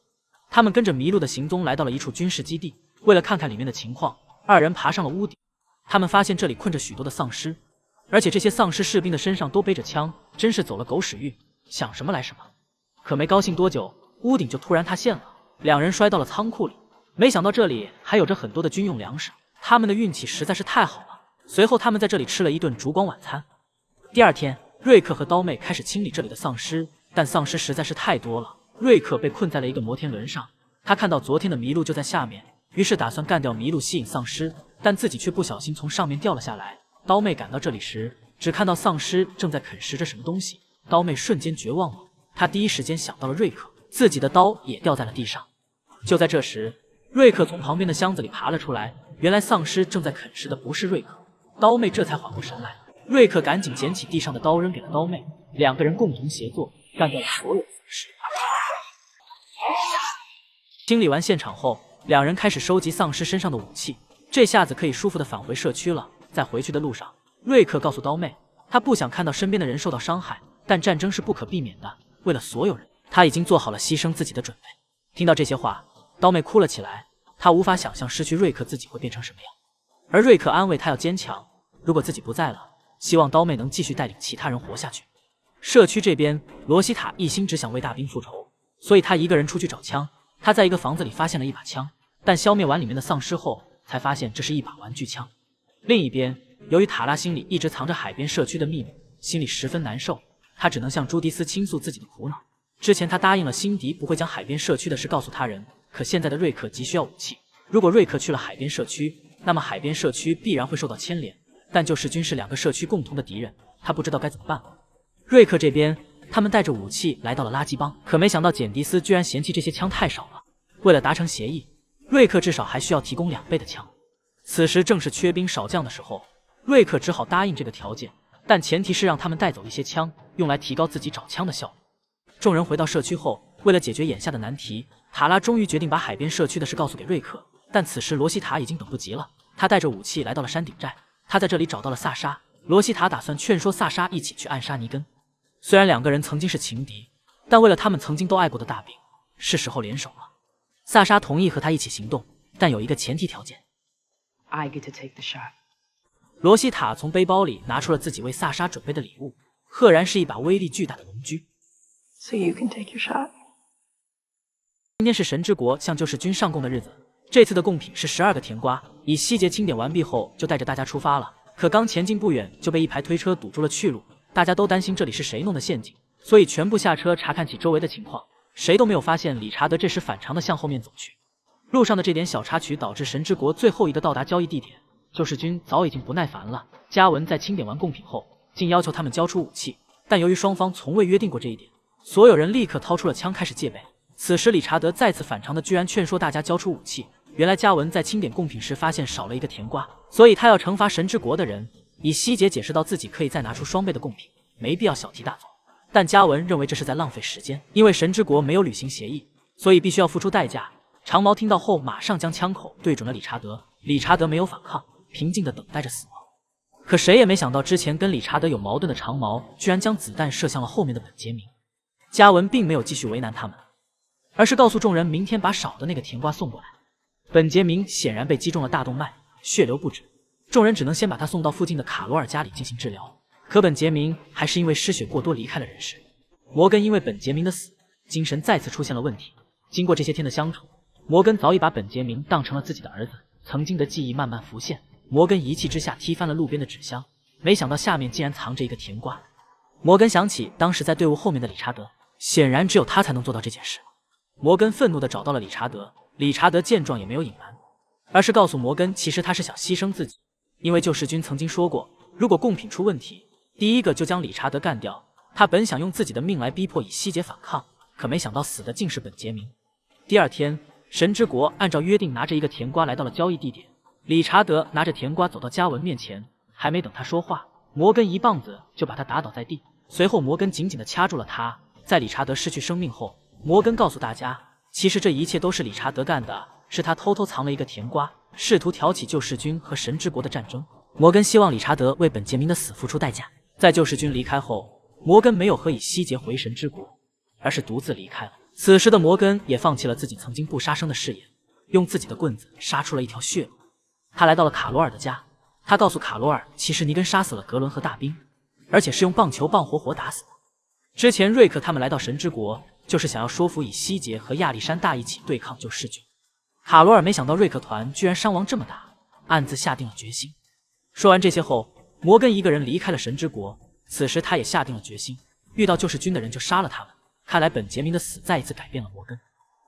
他们跟着麋鹿的行踪来到了一处军事基地，为了看看里面的情况，二人爬上了屋顶。他们发现这里困着许多的丧尸，而且这些丧尸士兵的身上都背着枪，真是走了狗屎运，想什么来什么。可没高兴多久，屋顶就突然塌陷了，两人摔到了仓库里。没想到这里还有着很多的军用粮食，他们的运气实在是太好了。随后，他们在这里吃了一顿烛光晚餐。第二天，瑞克和刀妹开始清理这里的丧尸，但丧尸实在是太多了。瑞克被困在了一个摩天轮上，他看到昨天的麋鹿就在下面，于是打算干掉麋鹿吸引丧尸，但自己却不小心从上面掉了下来。刀妹赶到这里时，只看到丧尸正在啃食着什么东西，刀妹瞬间绝望了。他第一时间想到了瑞克，自己的刀也掉在了地上。就在这时，瑞克从旁边的箱子里爬了出来。原来丧尸正在啃食的不是瑞克。刀妹这才缓过神来。瑞克赶紧捡起地上的刀，扔给了刀妹。两个人共同协作，干掉了所有丧尸。清理完现场后，两人开始收集丧尸身上的武器。这下子可以舒服的返回社区了。在回去的路上，瑞克告诉刀妹，他不想看到身边的人受到伤害，但战争是不可避免的。为了所有人，他已经做好了牺牲自己的准备。听到这些话，刀妹哭了起来。她无法想象失去瑞克自己会变成什么样。而瑞克安慰她要坚强，如果自己不在了，希望刀妹能继续带领其他人活下去。社区这边，罗西塔一心只想为大兵复仇，所以他一个人出去找枪。他在一个房子里发现了一把枪，但消灭完里面的丧尸后，才发现这是一把玩具枪。另一边，由于塔拉心里一直藏着海边社区的秘密，心里十分难受。他只能向朱迪斯倾诉自己的苦恼。之前他答应了辛迪，不会将海边社区的事告诉他人。可现在的瑞克急需要武器，如果瑞克去了海边社区，那么海边社区必然会受到牵连。但就世军是两个社区共同的敌人，他不知道该怎么办。瑞克这边，他们带着武器来到了垃圾帮，可没想到简迪斯居然嫌弃这些枪太少了。为了达成协议，瑞克至少还需要提供两倍的枪。此时正是缺兵少将的时候，瑞克只好答应这个条件。但前提是让他们带走一些枪，用来提高自己找枪的效率。众人回到社区后，为了解决眼下的难题，塔拉终于决定把海边社区的事告诉给瑞克。但此时罗西塔已经等不及了，他带着武器来到了山顶寨。他在这里找到了萨莎，罗西塔打算劝说萨莎一起去暗杀尼根。虽然两个人曾经是情敌，但为了他们曾经都爱过的大饼，是时候联手了。萨莎同意和他一起行动，但有一个前提条件。罗西塔从背包里拿出了自己为萨莎准备的礼物，赫然是一把威力巨大的龙狙。今天是神之国向救世军上贡的日子，这次的贡品是十二个甜瓜。以细节清点完毕后，就带着大家出发了。可刚前进不远，就被一排推车堵住了去路。大家都担心这里是谁弄的陷阱，所以全部下车查看起周围的情况。谁都没有发现理查德这时反常的向后面走去。路上的这点小插曲，导致神之国最后一个到达交易地点。救世军早已经不耐烦了。嘉文在清点完贡品后，竟要求他们交出武器。但由于双方从未约定过这一点，所有人立刻掏出了枪开始戒备。此时，理查德再次反常的居然劝说大家交出武器。原来，嘉文在清点贡品时发现少了一个甜瓜，所以他要惩罚神之国的人。以希姐解释到，自己可以再拿出双倍的贡品，没必要小题大做。但嘉文认为这是在浪费时间，因为神之国没有履行协议，所以必须要付出代价。长毛听到后，马上将枪口对准了理查德。理查德没有反抗。平静地等待着死亡，可谁也没想到，之前跟理查德有矛盾的长毛，居然将子弹射向了后面的本杰明。嘉文并没有继续为难他们，而是告诉众人，明天把少的那个甜瓜送过来。本杰明显然被击中了大动脉，血流不止，众人只能先把他送到附近的卡罗尔家里进行治疗。可本杰明还是因为失血过多离开了人世。摩根因为本杰明的死，精神再次出现了问题。经过这些天的相处，摩根早已把本杰明当成了自己的儿子，曾经的记忆慢慢浮现。摩根一气之下踢翻了路边的纸箱，没想到下面竟然藏着一个甜瓜。摩根想起当时在队伍后面的理查德，显然只有他才能做到这件事。摩根愤怒地找到了理查德，理查德见状也没有隐瞒，而是告诉摩根，其实他是想牺牲自己，因为救世军曾经说过，如果贡品出问题，第一个就将理查德干掉。他本想用自己的命来逼迫以西杰反抗，可没想到死的竟是本杰明。第二天，神之国按照约定拿着一个甜瓜来到了交易地点。理查德拿着甜瓜走到嘉文面前，还没等他说话，摩根一棒子就把他打倒在地。随后，摩根紧紧地掐住了他。在理查德失去生命后，摩根告诉大家，其实这一切都是理查德干的，是他偷偷藏了一个甜瓜，试图挑起救世军和神之国的战争。摩根希望理查德为本杰明的死付出代价。在救世军离开后，摩根没有和以西结回神之国，而是独自离开了。此时的摩根也放弃了自己曾经不杀生的誓言，用自己的棍子杀出了一条血路。他来到了卡罗尔的家，他告诉卡罗尔，其实尼根杀死了格伦和大兵，而且是用棒球棒活活打死的。之前瑞克他们来到神之国，就是想要说服以西杰和亚历山大一起对抗救世军。卡罗尔没想到瑞克团居然伤亡这么大，暗自下定了决心。说完这些后，摩根一个人离开了神之国。此时他也下定了决心，遇到救世军的人就杀了他们。看来本杰明的死再一次改变了摩根。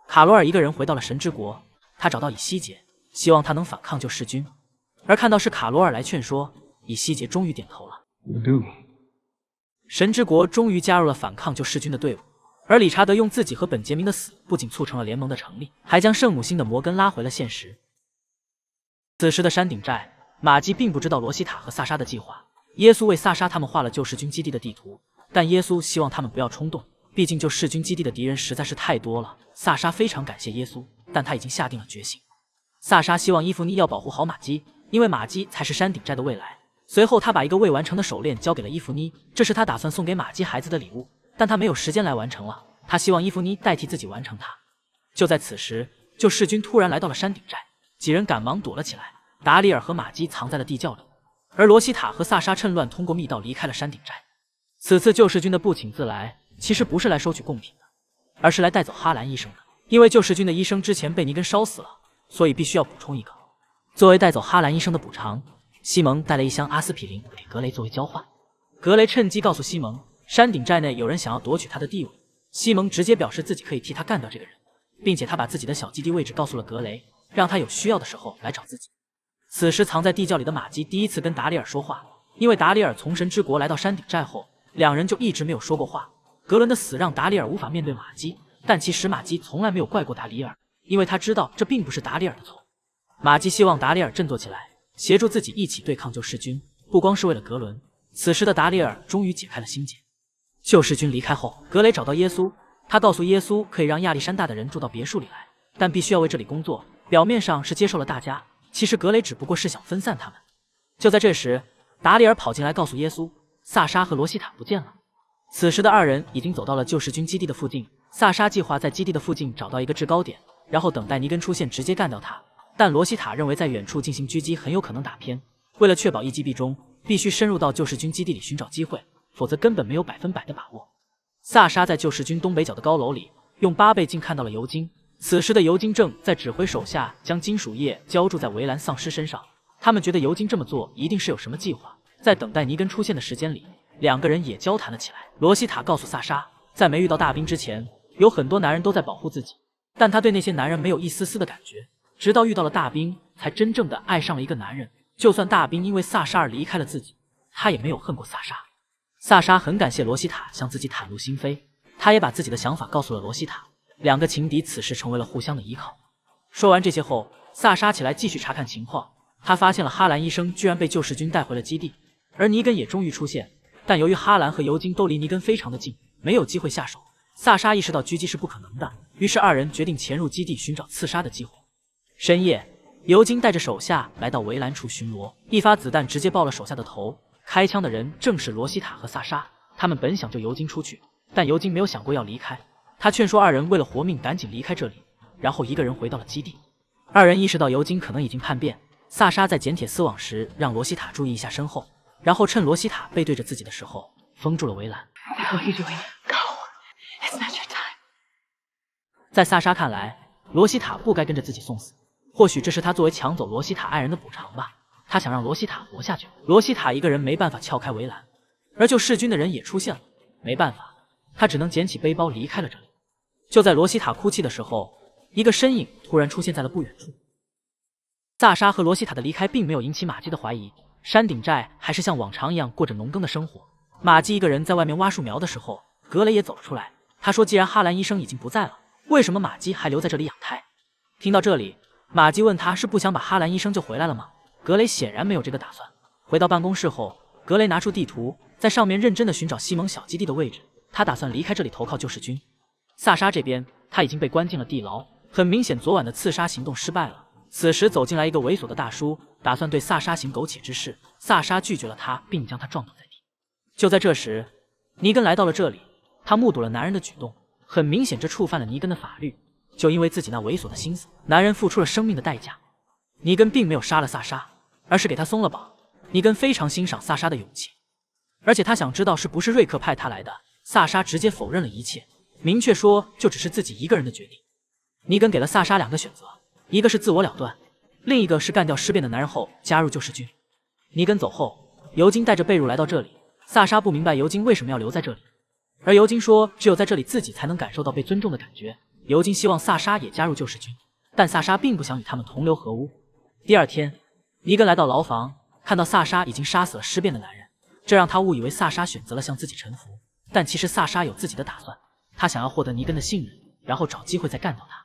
卡罗尔一个人回到了神之国，他找到以西杰。希望他能反抗救世军，而看到是卡罗尔来劝说，以西杰终于点头了。神之国终于加入了反抗救世军的队伍，而理查德用自己和本杰明的死，不仅促成了联盟的成立，还将圣母星的摩根拉回了现实。此时的山顶寨，玛姬并不知道罗西塔和萨沙的计划。耶稣为萨沙他们画了救世军基地的地图，但耶稣希望他们不要冲动，毕竟救世军基地的敌人实在是太多了。萨沙非常感谢耶稣，但他已经下定了决心。萨莎希望伊芙妮要保护好玛姬，因为玛姬才是山顶寨的未来。随后，他把一个未完成的手链交给了伊芙妮，这是他打算送给玛姬孩子的礼物，但他没有时间来完成了。他希望伊芙妮代替自己完成它。就在此时，救世军突然来到了山顶寨，几人赶忙躲了起来。达里尔和玛姬藏在了地窖里，而罗西塔和萨莎趁乱通过密道离开了山顶寨。此次救世军的不请自来，其实不是来收取贡品的，而是来带走哈兰医生的，因为救世军的医生之前被尼根烧死了。所以必须要补充一个，作为带走哈兰医生的补偿，西蒙带了一箱阿司匹林给格雷作为交换。格雷趁机告诉西蒙，山顶寨内有人想要夺取他的地位。西蒙直接表示自己可以替他干掉这个人，并且他把自己的小基地位置告诉了格雷，让他有需要的时候来找自己。此时藏在地窖里的马基第一次跟达里尔说话，因为达里尔从神之国来到山顶寨后，两人就一直没有说过话。格伦的死让达里尔无法面对马基，但其实马基从来没有怪过达里尔。因为他知道这并不是达里尔的错，马姬希望达里尔振作起来，协助自己一起对抗救世军，不光是为了格伦。此时的达里尔终于解开了心结。救世军离开后，格雷找到耶稣，他告诉耶稣可以让亚历山大的人住到别墅里来，但必须要为这里工作。表面上是接受了大家，其实格雷只不过是想分散他们。就在这时，达里尔跑进来告诉耶稣，萨沙和罗西塔不见了。此时的二人已经走到了救世军基地的附近，萨沙计划在基地的附近找到一个制高点。然后等待尼根出现，直接干掉他。但罗西塔认为，在远处进行狙击很有可能打偏。为了确保一击必中，必须深入到救世军基地里寻找机会，否则根本没有百分百的把握。萨沙在救世军东北角的高楼里，用八倍镜看到了尤金。此时的尤金正在指挥手下将金属液浇筑在围栏丧尸身上。他们觉得尤金这么做一定是有什么计划。在等待尼根出现的时间里，两个人也交谈了起来。罗西塔告诉萨沙，在没遇到大兵之前，有很多男人都在保护自己。但他对那些男人没有一丝丝的感觉，直到遇到了大兵，才真正的爱上了一个男人。就算大兵因为萨沙而离开了自己，他也没有恨过萨沙。萨沙很感谢罗西塔向自己袒露心扉，他也把自己的想法告诉了罗西塔。两个情敌此时成为了互相的依靠。说完这些后，萨沙起来继续查看情况。他发现了哈兰医生居然被救世军带回了基地，而尼根也终于出现。但由于哈兰和尤金都离尼根非常的近，没有机会下手。萨沙意识到狙击是不可能的。于是二人决定潜入基地寻找刺杀的机会。深夜，尤金带着手下来到围栏处巡逻，一发子弹直接爆了手下的头。开枪的人正是罗西塔和萨莎，他们本想救尤金出去，但尤金没有想过要离开。他劝说二人为了活命赶紧离开这里，然后一个人回到了基地。二人意识到尤金可能已经叛变。萨莎在剪铁丝网时让罗西塔注意一下身后，然后趁罗西塔背对着自己的时候封住了围栏。在萨莎看来，罗西塔不该跟着自己送死。或许这是他作为抢走罗西塔爱人的补偿吧。他想让罗西塔活下去。罗西塔一个人没办法撬开围栏，而救世军的人也出现了。没办法，他只能捡起背包离开了这里。就在罗西塔哭泣的时候，一个身影突然出现在了不远处。萨莎和罗西塔的离开并没有引起马基的怀疑。山顶寨还是像往常一样过着农耕的生活。马基一个人在外面挖树苗的时候，格雷也走了出来。他说：“既然哈兰医生已经不在了。”为什么玛姬还留在这里养胎？听到这里，玛姬问他是不想把哈兰医生救回来了吗？格雷显然没有这个打算。回到办公室后，格雷拿出地图，在上面认真的寻找西蒙小基地的位置。他打算离开这里投靠救世军。萨莎这边，他已经被关进了地牢。很明显，昨晚的刺杀行动失败了。此时走进来一个猥琐的大叔，打算对萨莎行苟且之事。萨莎拒绝了他，并将他撞倒在地。就在这时，尼根来到了这里，他目睹了男人的举动。很明显，这触犯了尼根的法律。就因为自己那猥琐的心思，男人付出了生命的代价。尼根并没有杀了萨莎，而是给他松了绑。尼根非常欣赏萨莎的勇气，而且他想知道是不是瑞克派他来的。萨莎直接否认了一切，明确说就只是自己一个人的决定。尼根给了萨莎两个选择，一个是自我了断，另一个是干掉尸变的男人后加入救世军。尼根走后，尤金带着被褥来到这里。萨莎不明白尤金为什么要留在这里。而尤金说，只有在这里，自己才能感受到被尊重的感觉。尤金希望萨沙也加入救世军，但萨沙并不想与他们同流合污。第二天，尼根来到牢房，看到萨沙已经杀死了尸变的男人，这让他误以为萨沙选择了向自己臣服。但其实萨沙有自己的打算，他想要获得尼根的信任，然后找机会再干掉他。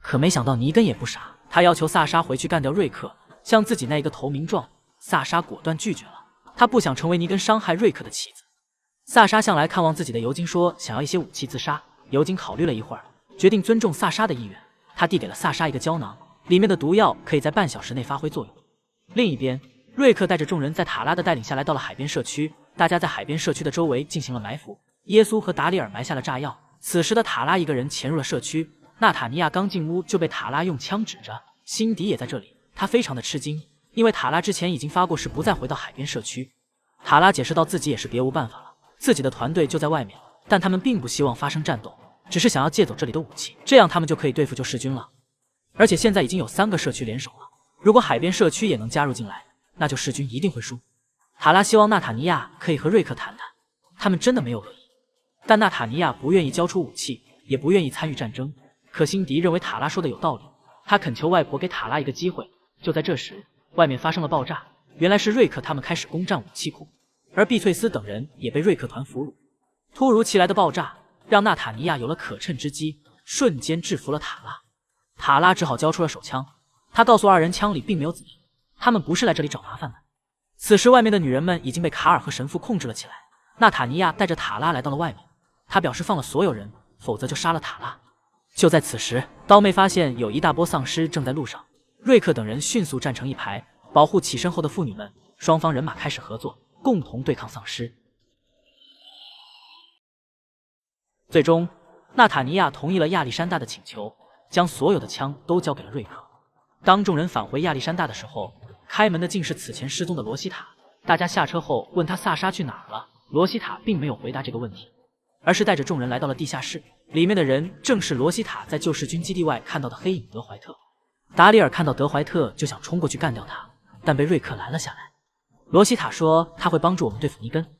可没想到尼根也不傻，他要求萨沙回去干掉瑞克，向自己那一个投名状。萨沙果断拒绝了，他不想成为尼根伤害瑞克的棋子。萨沙向来看望自己的尤金说：“想要一些武器自杀。”尤金考虑了一会儿，决定尊重萨沙的意愿。他递给了萨沙一个胶囊，里面的毒药可以在半小时内发挥作用。另一边，瑞克带着众人在塔拉的带领下来到了海边社区，大家在海边社区的周围进行了埋伏。耶稣和达里尔埋下了炸药。此时的塔拉一个人潜入了社区。纳塔尼亚刚进屋就被塔拉用枪指着。辛迪也在这里，他非常的吃惊，因为塔拉之前已经发过誓不再回到海边社区。塔拉解释到，自己也是别无办法。自己的团队就在外面，但他们并不希望发生战斗，只是想要借走这里的武器，这样他们就可以对付救世军了。而且现在已经有三个社区联手了，如果海边社区也能加入进来，那救世军一定会输。塔拉希望纳塔尼亚可以和瑞克谈谈，他们真的没有恶意。但纳塔尼亚不愿意交出武器，也不愿意参与战争。可辛迪认为塔拉说的有道理，他恳求外婆给塔拉一个机会。就在这时，外面发生了爆炸，原来是瑞克他们开始攻占武器库。而碧翠丝等人也被瑞克团俘虏。突如其来的爆炸让娜塔尼亚有了可趁之机，瞬间制服了塔拉。塔拉只好交出了手枪。他告诉二人，枪里并没有子弹，他们不是来这里找麻烦的。此时，外面的女人们已经被卡尔和神父控制了起来。娜塔尼亚带着塔拉来到了外面，他表示放了所有人，否则就杀了塔拉。就在此时，刀妹发现有一大波丧尸正在路上。瑞克等人迅速站成一排，保护起身后的妇女们。双方人马开始合作。共同对抗丧尸。最终，纳塔尼亚同意了亚历山大的请求，将所有的枪都交给了瑞克。当众人返回亚历山大的时候，开门的竟是此前失踪的罗西塔。大家下车后问他萨莎去哪儿了，罗西塔并没有回答这个问题，而是带着众人来到了地下室。里面的人正是罗西塔在救世军基地外看到的黑影德怀特。达里尔看到德怀特就想冲过去干掉他，但被瑞克拦了下来。罗西塔说：“他会帮助我们对付尼根。”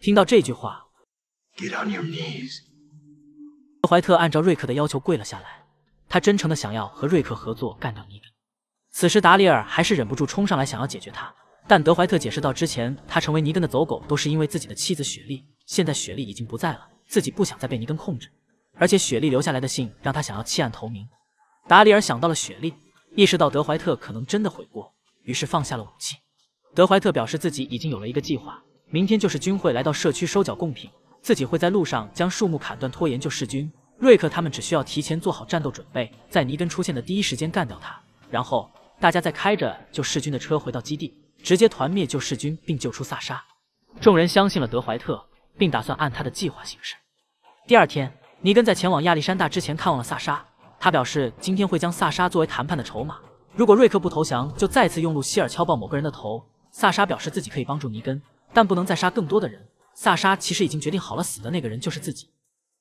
听到这句话，g e knees t on your。德怀特按照瑞克的要求跪了下来。他真诚的想要和瑞克合作，干掉尼根。此时，达里尔还是忍不住冲上来想要解决他。但德怀特解释到：“之前他成为尼根的走狗，都是因为自己的妻子雪莉。现在雪莉已经不在了，自己不想再被尼根控制。而且雪莉留下来的信，让他想要弃暗投明。”达里尔想到了雪莉，意识到德怀特可能真的悔过，于是放下了武器。德怀特表示自己已经有了一个计划，明天就是军会来到社区收缴贡品，自己会在路上将树木砍断拖延救世军。瑞克他们只需要提前做好战斗准备，在尼根出现的第一时间干掉他，然后大家再开着救世军的车回到基地，直接团灭救世军并救出萨沙。众人相信了德怀特，并打算按他的计划行事。第二天，尼根在前往亚历山大之前看望了萨沙，他表示今天会将萨沙作为谈判的筹码，如果瑞克不投降，就再次用露希尔敲爆某个人的头。萨莎表示自己可以帮助尼根，但不能再杀更多的人。萨莎其实已经决定好了，死的那个人就是自己。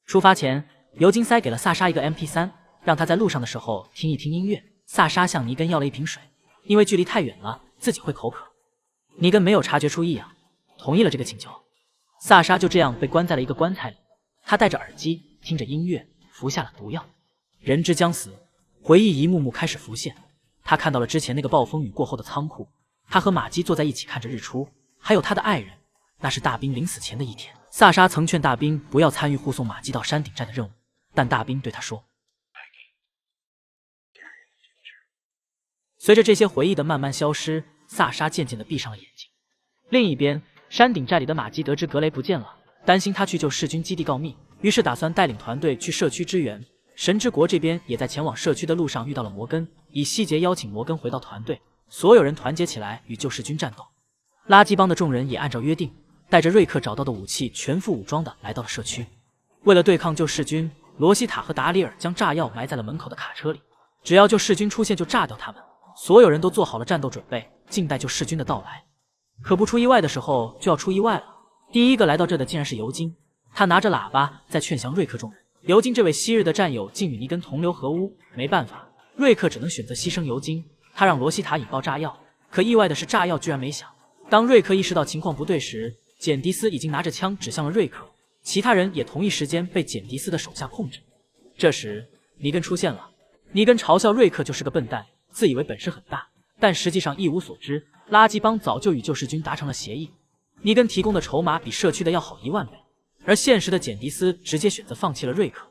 出发前，尤金塞给了萨莎一个 MP 三，让他在路上的时候听一听音乐。萨莎向尼根要了一瓶水，因为距离太远了，自己会口渴。尼根没有察觉出异样，同意了这个请求。萨莎就这样被关在了一个棺材里，他戴着耳机听着音乐，服下了毒药。人之将死，回忆一幕幕开始浮现。他看到了之前那个暴风雨过后的仓库。他和玛姬坐在一起看着日出，还有他的爱人。那是大兵临死前的一天。萨沙曾劝大兵不要参与护送玛姬到山顶寨的任务，但大兵对他说：“随着这些回忆的慢慢消失，萨沙渐渐的闭上了眼睛。”另一边，山顶寨里的玛姬得知格雷不见了，担心他去救世军基地告密，于是打算带领团队去社区支援。神之国这边也在前往社区的路上遇到了摩根，以细节邀请摩根回到团队。所有人团结起来与救世军战斗。垃圾帮的众人也按照约定，带着瑞克找到的武器，全副武装的来到了社区。为了对抗救世军，罗西塔和达里尔将炸药埋在了门口的卡车里，只要救世军出现就炸掉他们。所有人都做好了战斗准备，静待救世军的到来。可不出意外的时候就要出意外了。第一个来到这的竟然是尤金，他拿着喇叭在劝降瑞克众人。尤金这位昔日的战友竟与尼根同流合污，没办法，瑞克只能选择牺牲尤金。他让罗西塔引爆炸药，可意外的是，炸药居然没响。当瑞克意识到情况不对时，简迪斯已经拿着枪指向了瑞克，其他人也同一时间被简迪斯的手下控制。这时，尼根出现了。尼根嘲笑瑞克就是个笨蛋，自以为本事很大，但实际上一无所知。垃圾帮早就与救世军达成了协议，尼根提供的筹码比社区的要好一万倍。而现实的简迪斯直接选择放弃了瑞克。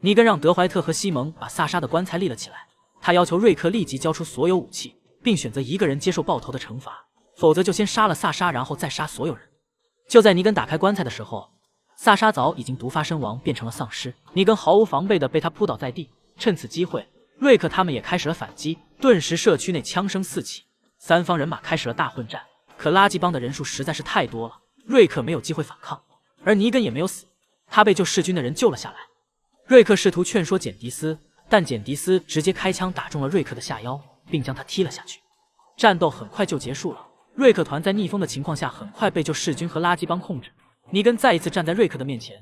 尼根让德怀特和西蒙把萨沙的棺材立了起来。他要求瑞克立即交出所有武器，并选择一个人接受爆头的惩罚，否则就先杀了萨沙，然后再杀所有人。就在尼根打开棺材的时候，萨沙早已经毒发身亡，变成了丧尸。尼根毫无防备的被他扑倒在地。趁此机会，瑞克他们也开始了反击，顿时社区内枪声四起，三方人马开始了大混战。可垃圾帮的人数实在是太多了，瑞克没有机会反抗，而尼根也没有死，他被救世军的人救了下来。瑞克试图劝说简迪斯。但简迪斯直接开枪打中了瑞克的下腰，并将他踢了下去。战斗很快就结束了。瑞克团在逆风的情况下，很快被救世军和垃圾帮控制。尼根再一次站在瑞克的面前，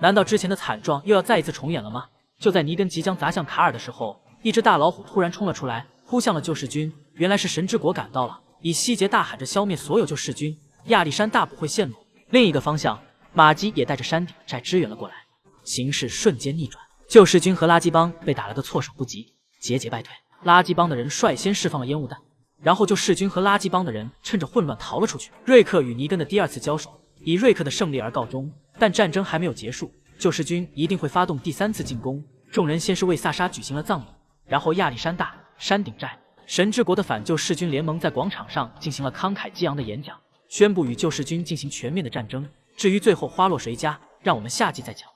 难道之前的惨状又要再一次重演了吗？就在尼根即将砸向卡尔的时候，一只大老虎突然冲了出来，扑向了救世军。原来是神之国赶到了。以西杰大喊着消灭所有救世军，亚历山大不会陷落。另一个方向，马基也带着山顶寨支援了过来，形势瞬间逆转。救世军和垃圾帮被打了个措手不及，节节败退。垃圾帮的人率先释放了烟雾弹，然后救世军和垃圾帮的人趁着混乱逃了出去。瑞克与尼根的第二次交手以瑞克的胜利而告终，但战争还没有结束，救世军一定会发动第三次进攻。众人先是为萨沙举行了葬礼，然后亚历山大山顶寨神之国的反救世军联盟在广场上进行了慷慨激昂的演讲，宣布与救世军进行全面的战争。至于最后花落谁家，让我们下集再讲。